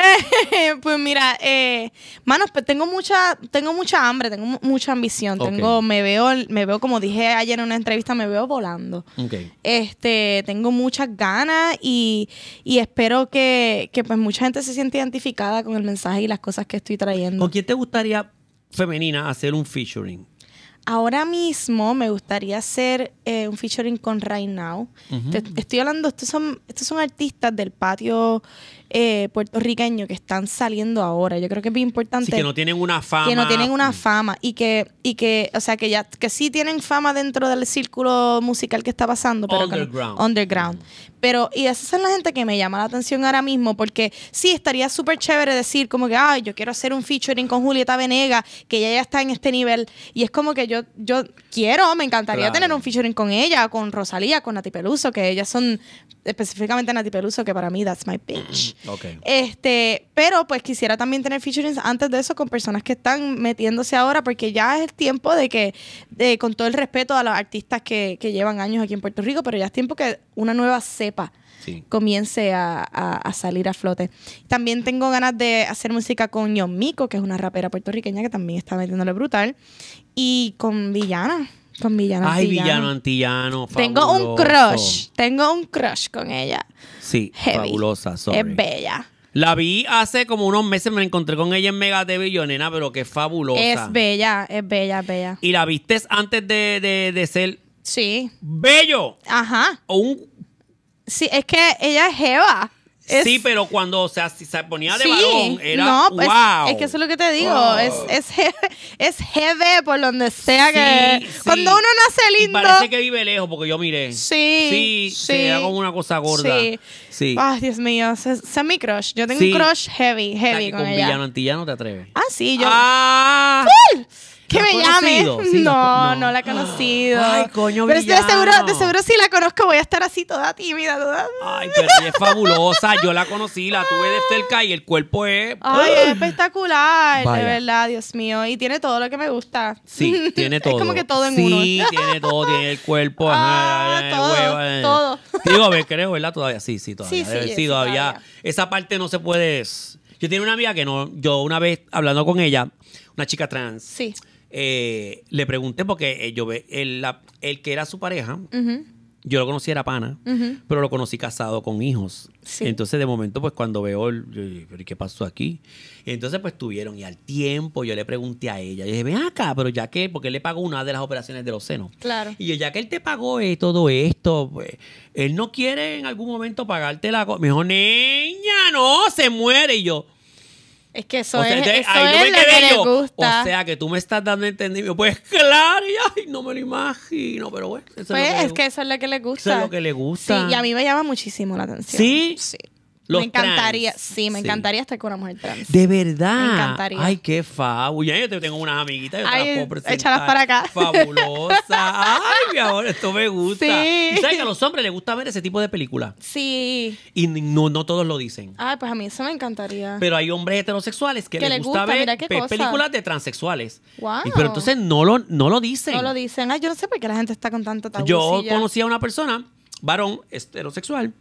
pues mira, eh, manos, pues tengo mucha, tengo mucha hambre, tengo mucha ambición. Tengo, me veo, me veo, como dije ayer en una entrevista, me veo volando. Este, tengo muchas ganas y, espero que, pues mucha gente se siente identificada con el mensaje y las cosas que estoy trayendo. ¿Con quién te gustaría femenina hacer un featuring? Ahora mismo me gustaría hacer eh, un featuring con Right Now. estoy hablando, estos son, estos son artistas del patio eh, puertorriqueños que están saliendo ahora. Yo creo que es bien importante. que no tienen una fama. Que no tienen una fama. Y que, y que, o sea, que ya, que sí tienen fama dentro del círculo musical que está pasando, underground. underground. Pero, y esa es la gente que me llama la atención ahora mismo, porque sí, estaría súper chévere decir como que, ay, yo quiero hacer un featuring con Julieta Venega, que ella ya está en este nivel. Y es como que yo, yo quiero, me encantaría tener un featuring con ella, con Rosalía, con Nati Peluso, que ellas son específicamente Nati Peluso, que para mí that's my bitch. Este, pero pues quisiera también tener featurings antes de eso con personas que están metiéndose ahora, porque ya es el tiempo de que, de, con todo el respeto a los artistas que, llevan años aquí en Puerto Rico, pero ya es tiempo que una nueva cepa comience a, salir a flote. También tengo ganas de hacer música con Yomiko que es una rapera puertorriqueña que también está metiéndole brutal, y con Villana con villano Ay, villano, antillano. Tengo un crush. Tengo un crush con ella. Sí, fabulosa. Es bella. La vi hace como unos meses, me encontré con ella en Mega TV yo, nena, pero que fabulosa. Es bella, es bella, es bella. ¿Y la viste antes de, ser? Sí. ¡Bello! Ajá. un... Sí, es que ella es Jeva sí, pero cuando se, se ponía de balón, era no, wow. Pues, es, que eso es lo que te digo. Es, es, heavy, es heavy por donde sea que. Cuando uno nace lindo. Y parece que vive lejos, porque yo miré. Sí. Sí, sí. Se como una cosa gorda. Sí. Ay, Dios mío. Ese es mi crush. Yo tengo un crush heavy, heavy. con que con, villano te atreves. Ah, sí, yo. Ah que me llame. no, no, la he conocido. Ay, coño, Pero estoy de seguro, de seguro si la conozco voy a estar así toda tímida, toda. Ay, pero es fabulosa. Yo la conocí, la tuve de cerca y el cuerpo es. Ay, ¡ah! es espectacular, de verdad, Dios mío. Y tiene todo lo que me gusta. Sí, tiene todo. es como que todo en sí, uno. Sí, tiene todo, tiene el cuerpo, ah, todo, eh. todo. Digo, a ver, creo, ¿verdad? Todavía, sí, sí, todavía. Sí, todavía. Esa parte no se puede. Yo tenía una amiga que no, yo una vez hablando con ella, una chica trans. Sí eh, le pregunté porque eh, yo ve, el, el, que era su pareja, yo lo conocí era pana, pero lo conocí casado con hijos. Entonces, de momento, pues cuando veo, qué pasó aquí? entonces, pues tuvieron, y al tiempo yo le pregunté a ella, yo dije, ven acá, pero ya que, porque él le pagó una de las operaciones de los senos. Y ya que él te pagó eh, todo esto, pues, él no quiere en algún momento pagarte la cosa. Me dijo, niña, no, se muere. Y yo, es que eso es, lo que le gusta. O sea, que tú me estás dando entendimiento. Pues claro, y no me lo imagino, pero bueno. pues es, que es eso es lo que le gusta. Eso es lo que le gusta. Sí, y a mí me llama muchísimo la atención. ¿Sí? Sí me encantaría, sí, me encantaría estar con una mujer trans. De verdad. Me encantaría. Ay, qué Ya Yo tengo unas amiguitas, yo Ay, te las puedo presentar. Échalas para acá. Fabulosa. Ay, mi amor, esto me gusta. Sí. sabes que a los hombres les gusta ver ese tipo de películas? Sí. Y no, no todos lo dicen. Ay, pues a mí eso me encantaría. Pero hay hombres heterosexuales que, les, gusta, ver películas de transexuales. Wow. Y, pero entonces no lo, no lo dicen. No lo dicen. Ay, yo no sé por qué la gente está con tanto tabú. Yo conocí a una persona varón heterosexual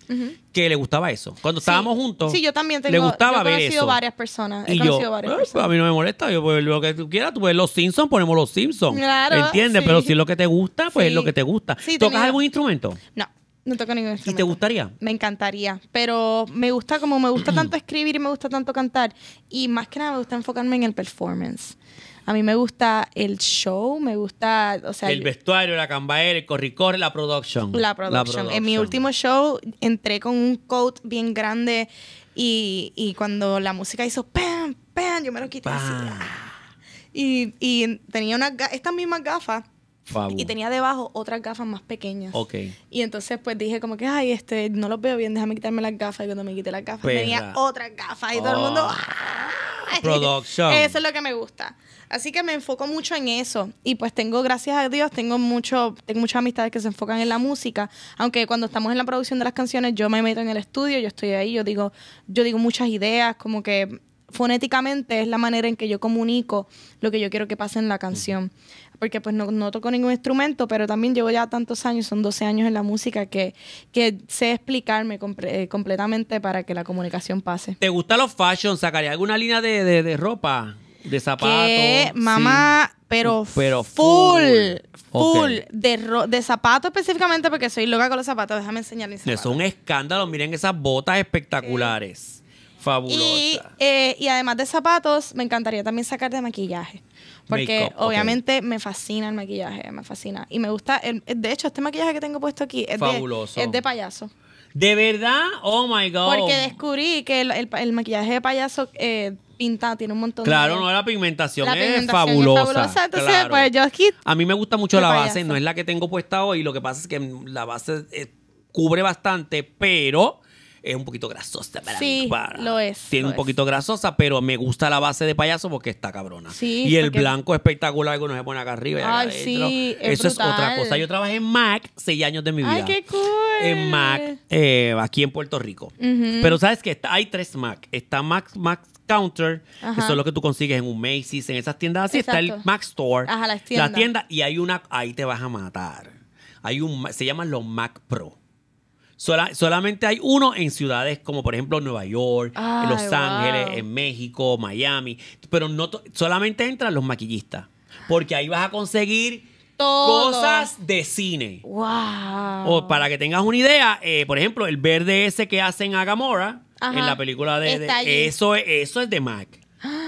que le gustaba eso. Cuando estábamos juntos, sí, yo también tengo, le gustaba ver eso. varias personas. y yo, varias pues, personas. a mí no me molesta. Yo, pues, lo que tú quieras, tú ves los Simpsons, ponemos los Simpsons. Claro. ¿Entiendes? Pero si es lo que te gusta, pues es lo que te gusta. ¿Tocas algún instrumento? No. No toco ningún instrumento. ¿Y te gustaría? Me encantaría, pero me gusta como me gusta tanto escribir y me gusta tanto cantar y más que nada me gusta enfocarme en el performance. A mí me gusta el show, me gusta, o sea, el vestuario, la cambaera, el corricor, la producción. La producción. En mi último show entré con un coat bien grande y, cuando la música hizo pam, pam, yo me lo quité así. ¡ah! Y, y tenía una estas mismas gafas. Y tenía debajo otras gafas más pequeñas. Ok. Y entonces pues dije como que, ay, este, no los veo bien, déjame quitarme las gafas. Y cuando me quité las gafas tenía otras gafas y todo el mundo... Oh. ¡ah! Eso es lo que me gusta. Así que me enfoco mucho en eso. Y pues tengo, gracias a Dios, tengo mucho, tengo muchas amistades que se enfocan en la música. Aunque cuando estamos en la producción de las canciones, yo me meto en el estudio, yo estoy ahí, yo digo, yo digo muchas ideas, como que fonéticamente es la manera en que yo comunico lo que yo quiero que pase en la canción. Porque pues no, toco ningún instrumento, pero también llevo ya tantos años, son 12 años en la música, que, que sé explicarme eh, completamente para que la comunicación pase. ¿Te gustan los fashion? ¿Sacaría alguna línea de, de, de ropa? de zapatos. Que, mamá, pero, pero full, full, de, de zapatos específicamente, porque soy loca con los zapatos. Déjame enseñar mis zapatos. Es un escándalo, miren esas botas espectaculares. Fabulosas. Eh, y, además de zapatos, me encantaría también sacar de maquillaje. Porque obviamente me fascina el maquillaje, me fascina. Y me gusta, de hecho, este maquillaje que tengo puesto aquí es, De, es de payaso. ¿De verdad? Oh my God. Porque descubrí que el, maquillaje de payaso eh, pintada, tiene un montón claro, de... Claro, no, la pigmentación, es, fabulosa, es fabulosa. Entonces, pues yo aquí... A mí me gusta mucho la base, no es la que tengo puesta hoy, lo que pasa es que la base eh, cubre bastante, pero es un poquito grasosa para sí, lo es. Tiene un poquito grasosa, pero me gusta la base de payaso porque está cabrona. Sí, y el blanco espectacular que uno se pone acá arriba. Ay, sí, Eso es otra cosa. Yo trabajé en Mac seis años de mi vida. Ay, qué cool. En Mac, eh, aquí en Puerto Rico. Pero sabes que hay tres Mac. Está Mac, Mac counter, que eso es lo que tú consigues en un Macy's, en esas tiendas así, está el Mac Store, Ajá, la tienda, y hay una, ahí te vas a matar. Hay un, se llaman los Mac Pro. solamente hay uno en ciudades como por ejemplo Nueva York, Los Ángeles, en México, Miami, pero no solamente entran los maquillistas, porque ahí vas a conseguir cosas de cine. Wow. O para que tengas una idea, eh, por ejemplo, el verde ese que hacen a Gamora en la película de, eso es, eso es de Mac.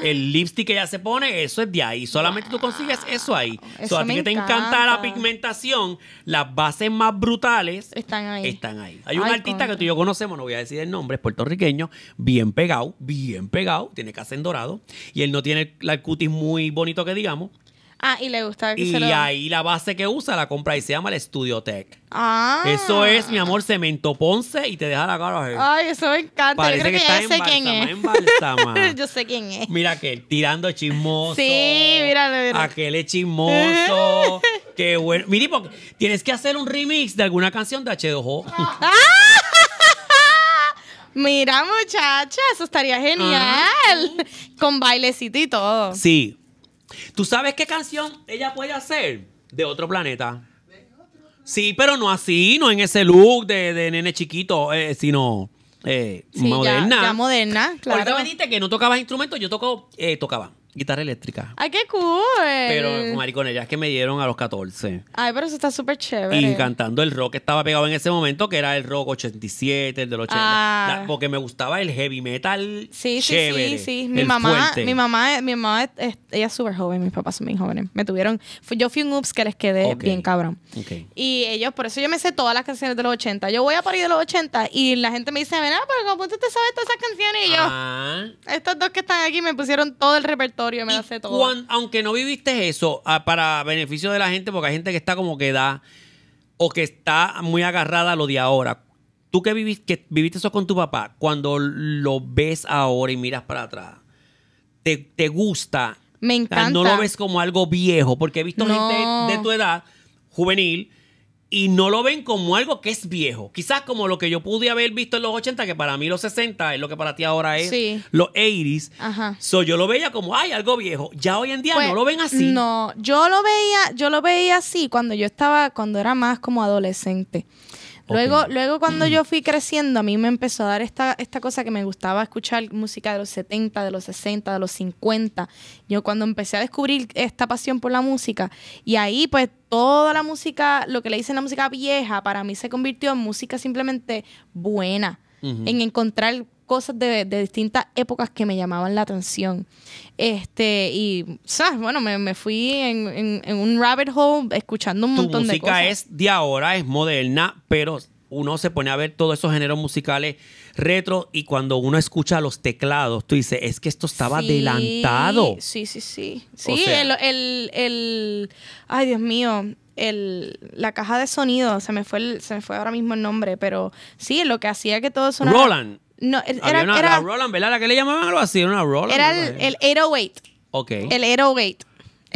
El lipstick que ya se pone, eso es de ahí. Solamente tú consigues eso ahí. Eso a ti que te encanta la pigmentación, las bases más brutales Están ahí. están ahí. Hay un artista que tú y yo conocemos, no voy a decir el nombre, es puertorriqueño, bien pegado, bien pegado, tiene casa en dorado y él no tiene la cutis muy bonito que digamos, Ah, y le gusta que y se lo ahí la base que usa la compra y se llama el Studio Tech. Ah. Eso es, mi amor, cemento ponce y te deja la cara. Ay, eso me encanta. Yo creo que, ya sé quién es. Yo sé quién es. Mira aquel tirando chismoso. Sí, míralo, míralo. Aquel es chismoso. Qué bueno. porque tienes que hacer un remix de alguna canción de H2O. ¡Ah! Mira, muchacha, eso estaría genial. Con bailecito y todo. Sí, ¿Tú sabes qué canción ella puede hacer? De otro planeta. Sí, pero no así, no en ese look de, nene chiquito, eh, sino eh, moderna. Ya, moderna, claro. dijiste que no tocabas instrumentos, yo toco, eh, tocaba guitarra eléctrica. ¡Ay, qué cool! Pero, maricón, es que me dieron a los 14. Ay, pero eso está súper chévere. Y cantando el rock que estaba pegado en ese momento, que era el rock 87, el del 80. Ah. porque me gustaba el heavy metal sí, Sí, sí, sí. Mi mamá, mi mamá, mi mamá, ella es súper joven, mis papás son muy jóvenes. Me tuvieron, yo fui un ups que les quedé bien cabrón. Y ellos, por eso yo me sé todas las canciones de los 80. Yo voy a París de los 80 y la gente me dice, ven, ah, pero como tú te sabes todas esas canciones? Y yo, ah. estos dos que están aquí me pusieron todo el repertorio aunque no viviste eso, ah, para beneficio de la gente, porque hay gente que está como que da o que está muy agarrada a lo de ahora. Tú que, viviste, que viviste eso con tu papá, cuando lo ves ahora y miras para atrás, te, gusta. Me encanta. no lo ves como algo viejo, porque he visto gente de tu edad, juvenil, y no lo ven como algo que es viejo. Quizás como lo que yo pude haber visto en los 80, que para mí los 60 es lo que para ti ahora es sí. los 80 Ajá. yo lo veía como, ay, algo viejo. Ya hoy en día pues, no lo ven así. No, yo lo veía, yo lo veía así cuando yo estaba, cuando era más como adolescente. Luego, luego cuando yo fui creciendo, a mí me empezó a dar esta, esta cosa que me gustaba escuchar música de los 70, de los 60, de los 50. Yo cuando empecé a descubrir esta pasión por la música, y ahí pues toda la música, lo que le dicen la música vieja, para mí se convirtió en música simplemente buena. En encontrar cosas de, distintas épocas que me llamaban la atención. Este, y, ¿sabes? Bueno, me, fui en, un rabbit hole escuchando un montón de cosas. música es de ahora, es moderna, pero uno se pone a ver todos esos géneros musicales retro y cuando uno escucha los teclados, tú dices, es que esto estaba adelantado. Sí, sí, sí. Sí, el, Ay, Dios mío. El, la caja de sonido, se me, fue se me fue ahora mismo el nombre, pero sí, lo que hacía que todo sonara... Roland. No, era, Había una, era la Roland, ¿verdad? La que le llamaban algo así, era una Roland. Era el, 808. Ok. El 808.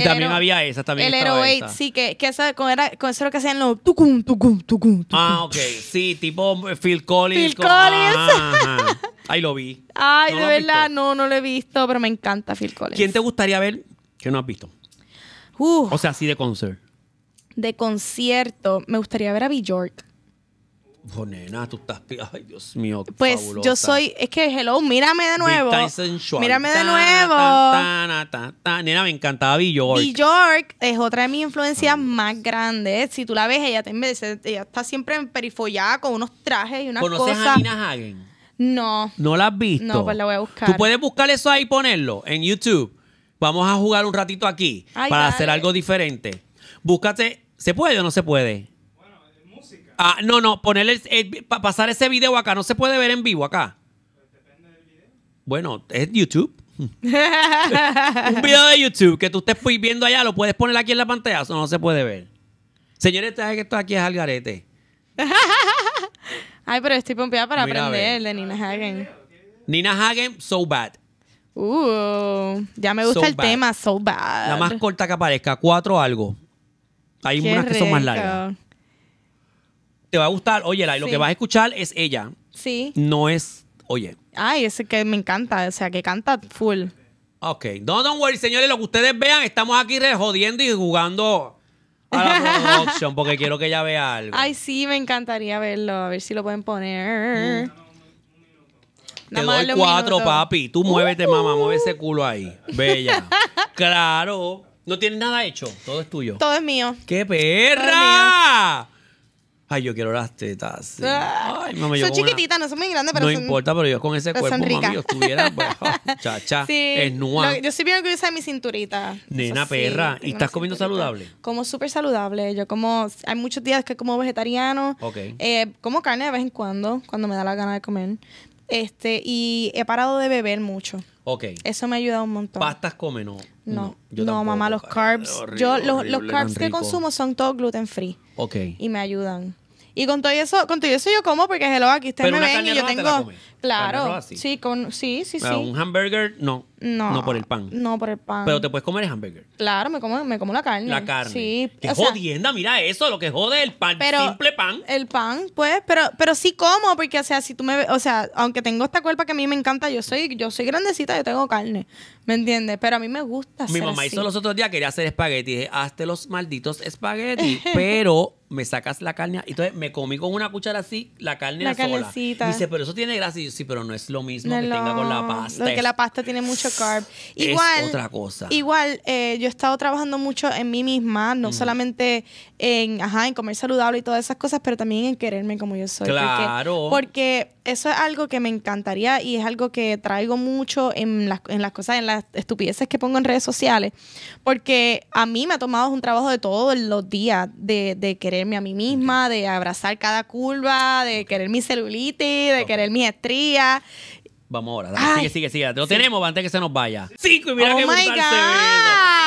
también oh había esa, también El 808, sí, que, que esa, con, era, con eso lo que hacían los tucum, tucum, tucum, Ah, ok, sí, tipo eh, Phil Collins. Phil Collins. Ahí lo vi. Ay, de verdad, no, no lo he visto, pero me encanta Phil Collins. ¿Quién te gustaría ver que no has visto? o sea, así de concert. De concierto, me gustaría ver a B. York. Oh, nena, tú estás. Ay, Dios mío. Qué pues yo soy. Es que, hello, mírame de nuevo. Mírame de nuevo. nena, me encantaba Bjork. York es otra de mis influencias más grandes. Si tú la ves, ella, te, está siempre perifollada con unos trajes y unas cosas. ¿Conoces a Nina Hagen? No. ¿No la has visto? No, pues la voy a buscar. Tú puedes buscar eso ahí y ponerlo en YouTube. Vamos a jugar un ratito aquí para hacer algo diferente. Búscate. ¿Se puede o no se puede? Ah, no, no, ponerle eh, pasar ese video acá, no se puede ver en vivo acá. Bueno, es YouTube. un video de YouTube que tú estés viendo allá, lo puedes poner aquí en la pantalla, o no se puede ver. Señores, que esto aquí es Algarete. Ay, pero estoy pompeada para aprender de Nina Hagen. Nina Hagen, So Bad. Uh, ya me gusta el tema, So Bad. La más corta que aparezca, cuatro algo. Hay unas que son más largas te va a gustar, oye lo que vas a escuchar es ella, Sí. no es, oye. Ay, ese que me encanta, o sea, que canta full. Ok, no, don't worry, señores, lo que ustedes vean, estamos aquí re- jodiendo y jugando a la producción porque quiero que ella vea algo. Ay, sí, me encantaría verlo, a ver si lo pueden poner. Mm. Te doy cuatro, papi. Tú muévete, uh-huh. mamá. Mueve ese culo ahí. Bella. claro. No tienes nada hecho. Todo es tuyo. Todo es mío. ¡Qué perra! Ay, yo quiero las tetas. Sí. Ah. Ay, mamá, yo no son muy grandes, pero. No importa, pero yo con ese cuerpo, mami, yo estuviera, pues, cha, chacha, sí, es nua. Yo soy bien orgullosa de mi cinturita. Nena, perra. ¿Y estás comiendo saludable? Como súper saludable. Yo como. Hay muchos días que como vegetariano. Ok. Eh, como carne de vez en cuando, cuando me da la gana de comer. Este, y he parado de beber mucho. Eso me ha ayudado un montón. ¿Pastas come? No. No, no, mamá, los carbs. yo los, carbs que consumo son todos gluten free. Ok. Y me ayudan. Y con todo eso, con todo eso yo como porque es el aquí usted me ven y yo tengo. Claro. Sí, con, sí, sí, sí. Un hamburger, no. No. No por el pan. No por el pan. Pero te puedes comer el hamburger. Claro, me como, me como la carne. La carne. Sí. Qué jodienda, mira eso, lo que jode el pan, simple pan. El pan, pues, pero, pero sí como, porque, o sea, si tú me o sea, aunque tengo esta cuerpa que a mí me encanta, yo soy, yo soy grandecita, yo tengo carne. ¿Me entiendes? Pero a mí me gusta. Mi mamá hizo los otros días, quería hacer espagueti. Dije, hazte los malditos espagueti, pero me sacas la carne. entonces me comí con una cuchara así, la carne la sola. Carnecita. dice, pero eso tiene grasa sí, pero no es lo mismo que tenga con la pasta. Porque la pasta tiene mucho carb. Igual, es otra cosa. Igual, eh, yo he estado trabajando mucho en mí misma, no solamente en, ajá, en comer saludable y todas esas cosas, pero también en quererme como yo soy. Claro. Porque, eso es algo que me encantaría y es algo que traigo mucho en las, cosas, en las estupideces que pongo en redes sociales. Porque a mí me ha tomado un trabajo de todos los días de, quererme a mí misma, de abrazar cada curva, de querer mi celulitis, de querer mis estrés Vamos ahora. sigue, sigue, sigue. Lo tenemos antes que se nos vaya. Cinco y mira oh qué brutal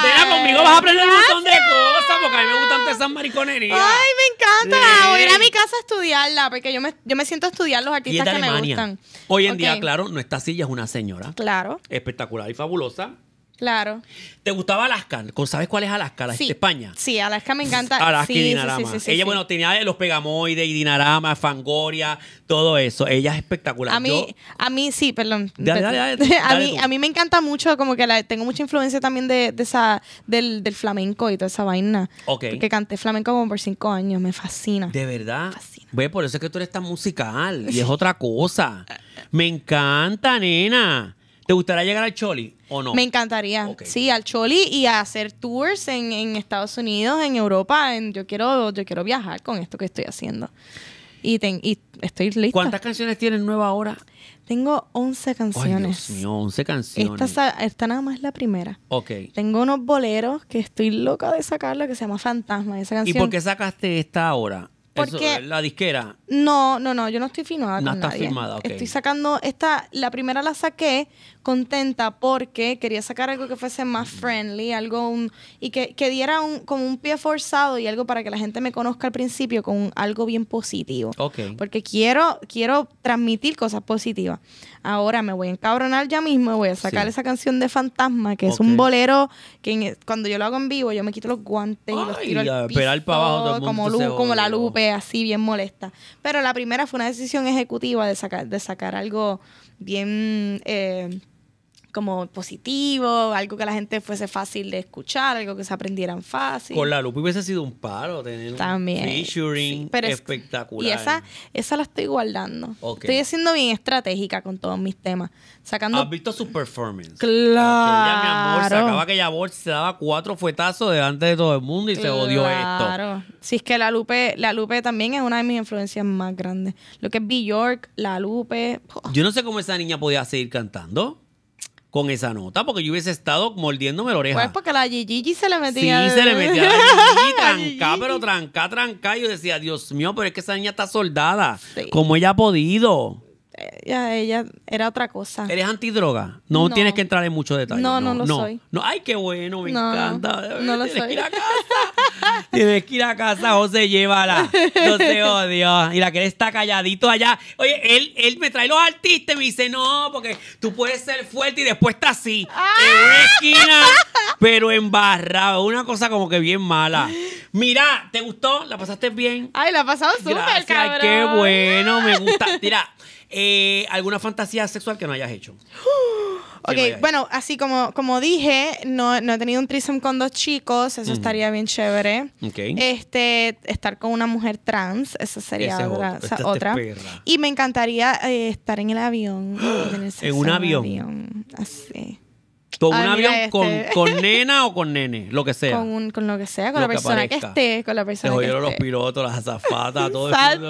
se conmigo vas a aprender un montón de cosas porque a mí me gustan esas mariconerías. Ay, me encanta. Voy a ir a mi casa a estudiarla porque yo me, yo me siento a estudiar los artistas que me gustan. Hoy en día, claro, nuestra silla es una señora. Claro. Espectacular y fabulosa. Claro. ¿Te gustaba Alaska? ¿Sabes cuál es Alaska? sí. España. Sí, Alaska me encanta. Alaska y Dinarama. Ella, bueno, tenía los pegamoides y Dinarama, Fangoria, todo eso. Ella es espectacular. A mí, a mí sí, perdón. a, mí, a, mí, me encanta mucho, como que la, tengo mucha influencia también de, esa, del, del, flamenco y toda esa vaina. Ok. Porque canté flamenco por cinco años. Me fascina. ¿De verdad? fascina. Ve, por eso es que tú eres tan musical y es otra cosa. Me encanta, nena. ¿Te gustaría llegar al Choli o no? Me encantaría, sí, al Choli y a hacer tours en, Estados Unidos, en Europa. En, yo, quiero, yo quiero viajar con esto que estoy haciendo. Y, estoy lista. ¿Cuántas canciones tiene nueva hora? Tengo 11 canciones. Ay, Dios 11 canciones. Esta, esta, nada más es la primera. Ok. Tengo unos boleros que estoy loca de sacarla que se llama Fantasma. Esa canción. ¿Y por qué sacaste esta ahora? Porque eh, la disquera. No, no, no, yo no estoy firmada. No está firmada, ok. Estoy sacando esta, la primera la saqué contenta porque quería sacar algo que fuese más mm. friendly, algo y que, diera un, como un pie forzado y algo para que la gente me conozca al principio con algo bien positivo. Ok. Porque quiero, quiero transmitir cosas positivas. Ahora me voy a encabronar ya mismo, voy a sacar esa canción de Fantasma, que es un bolero que cuando yo lo hago en vivo, yo me quito los guantes y los tiro al piso, todo como, como la lupe así bien molesta. Pero la primera fue una decisión ejecutiva de sacar, de sacar algo bien... Eh, como positivo, algo que la gente fuese fácil de escuchar, algo que se aprendieran fácil. Con la Lupe hubiese sido un paro tener También, un featuring espectacular. y esa, esa la estoy guardando. Estoy siendo bien estratégica con todos mis temas. Sacando... ¿Has visto su performance? Claro. Ya mi amor, sacaba aquella se daba cuatro fuetazos delante de todo el mundo y se odió esto. Claro. Si es que la Lupe, la Lupe también es una de mis influencias más grandes. Lo que es B York, la Lupe. Yo no sé cómo esa niña podía seguir cantando con esa nota, porque yo hubiese estado mordiéndome la oreja. Pues porque la Gigi se le metía. Sí, se le metía la trancá, pero tranca, tranca. Yo decía, Dios mío, pero es que esa niña está soldada. ¿Cómo Como ella ha podido. Ella, ella era otra cosa. ¿Eres antidroga? No, tienes que entrar en mucho detalle. No, no, no lo soy. No. Ay, qué bueno, me encanta. No, lo soy. Tienes que ir a casa, José, llévala. No te odio. Oh, y la que él está calladito allá. Oye, él, él me trae los artistas y me dice, no, porque tú puedes ser fuerte y después está así. En esquina, pero embarrado. Una cosa como que bien mala. Mira, ¿te gustó? ¿La pasaste bien? Ay, la ha pasado súper, cabrón. qué bueno, me gusta. Mira, eh, ¿alguna fantasía sexual que no hayas hecho? ¡Oh! Ok, bueno, así como, como dije, no, no, he tenido un threesome con dos chicos, eso estaría bien chévere. Este, estar con una mujer trans, eso sería otra. Y me encantaría eh, estar en el avión. en, un avión? avión. Así. Con un ah, avión con, este. con, nena o con nene, lo que sea. Con, un, con lo que sea, con la persona que esté, con la persona que esté. los pilotos, las azafatas, todo Exacto.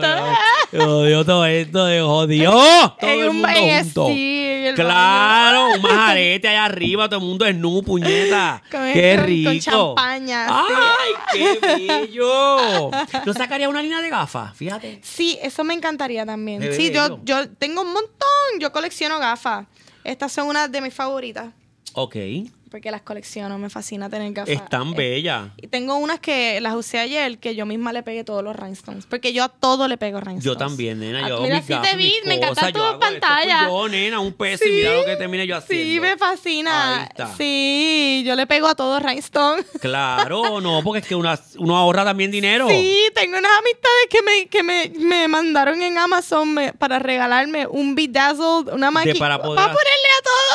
el mundo. todo esto, de jodió. Todo el mundo Sí, claro, un majarete allá arriba, todo el mundo es nu puñeta. qué este, rico. Con champaña. Ay, qué bello. yo sacaría una línea de gafas? Fíjate. Sí, eso me encantaría también. sí, yo, yo tengo un montón, yo colecciono gafas. Estas son unas de mis favoritas. Ok. Porque las colecciono, me fascina tener gafas. Están eh, bellas. Y tengo unas que las usé ayer que yo misma le pegué todos los rhinestones. Porque yo a todo le pego rhinestones. Yo también, nena. Yo ah, mira, mis te vi, me encantan tus pues pantallas. Yo, nena, un peso y mira lo que termine yo haciendo. Sí, me fascina. Sí, yo le pego a todo rhinestones. Claro, no, porque es que uno ahorra también dinero. Sí, tengo unas amistades que me, que me, mandaron en Amazon para regalarme un bedazzled, una máquina. Para, para ponerle a todo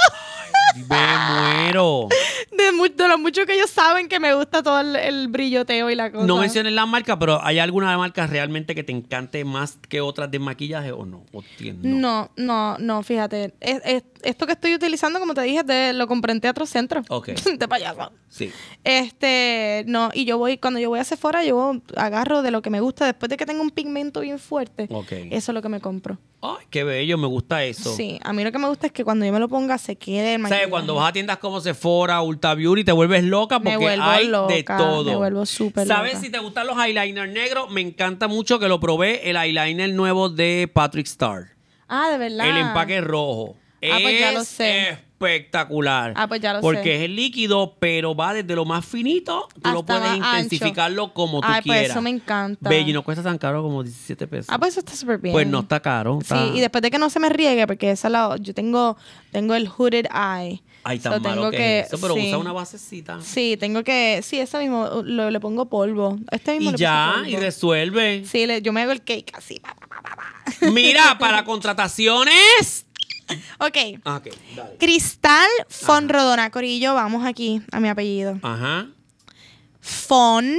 me muero. De, lo mucho que ellos saben que me gusta todo el, brilloteo y la cosa. No menciones las marcas, pero ¿hay alguna marca realmente que te encante más que otras de maquillaje o no? no? no, no, no, fíjate. Es, es, esto que estoy utilizando, como te dije, te, lo compré en Teatro Centro. Ok. de payaso. Sí. Este, no, y yo voy, cuando yo voy a Sephora, yo agarro de lo que me gusta. Después de que tenga un pigmento bien fuerte, okay. eso es lo que me compro. Ay, qué bello, me gusta eso. Sí, a mí lo que me gusta es que cuando yo me lo ponga se quede. O ¿Sabes? Cuando vas a tiendas como Sephora, Ulta Beauty, te vuelves loca porque hay de todo. Me vuelvo súper ¿Sabes? Si te gustan los eyeliner negros, me encanta mucho que lo probé el eyeliner nuevo de Patrick Star. Ah, de verdad. El empaque rojo. Ah, pues ya lo sé. espectacular. Ah, pues ya lo porque es es líquido, pero va desde lo más finito. Tú lo puedes intensificarlo como tú Ay, pues eso me encanta. Belly, no cuesta tan caro como 17 pesos. Ah, pues eso está súper bien. Pues no está caro. Sí, y después de que no se me riegue, porque esa la, yo tengo, tengo el hooded eye. Ay, tan malo que, eso, pero usa una basecita. Sí, tengo que, sí, ese mismo, le pongo polvo. Este mismo Y ya, y resuelve. Sí, le- yo me hago el cake así. Mira, para contrataciones, ok. Cristal dale. Cristal Corillo, vamos aquí a mi apellido. Ajá. Fon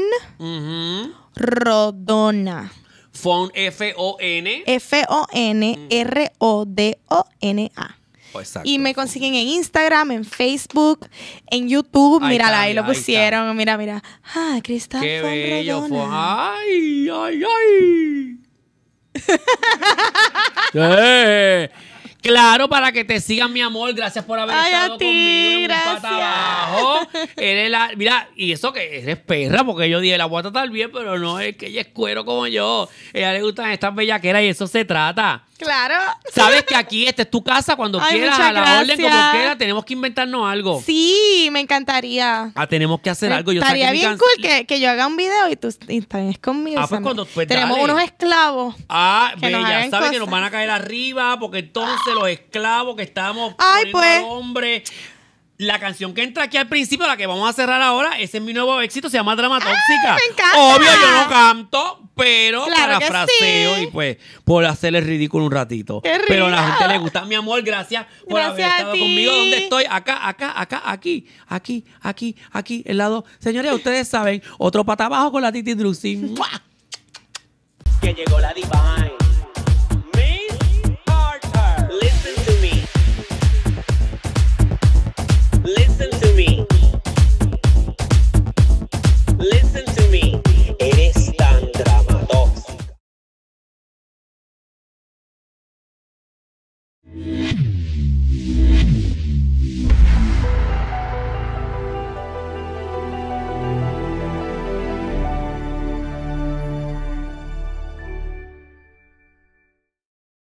Rodona. Fon, oh, F-O-N. F-O-N-R-O-D-O-N-A. exacto. Y me consiguen en Instagram, en Facebook, en YouTube. Mírala, ahí lo pusieron. Mira, mira. Ah, Cristal Qué Fon bello, Ay, ay, ay. Eh. Claro, para que te sigan, mi amor. Gracias por haber Ay, estado a ti, conmigo gracias. un pata abajo. mira, y eso que eres perra, porque yo dije, la voy a bien, pero no es que ella es cuero como yo. A ella le gustan estas bellaqueras y eso se trata. Claro. Sabes que aquí, esta es tu casa, cuando quieras, a la orden, como quieras, tenemos que inventarnos algo. Sí, me encantaría. Ah, tenemos que hacer algo. estaría bien cool que, yo haga un video y tú estés conmigo. Ah, pues cuando, pues tenemos unos esclavos. Ah, que bella, sabes que nos van a caer arriba, porque entonces los esclavos que estamos Ay, pues. Hombre. La canción que entra aquí al principio, la que vamos a cerrar ahora, ese es mi nuevo éxito, se llama Drama Ah, me Obvio, yo no canto, pero para fraseo y pues por hacerle ridículo un ratito. Pero a la gente le gusta, mi amor, gracias, por haber estado conmigo donde estoy, acá, acá, acá, aquí, aquí, aquí, aquí, el lado. Señores, ustedes saben, otro pata abajo con la Titi Drusin. que llegó la Divine.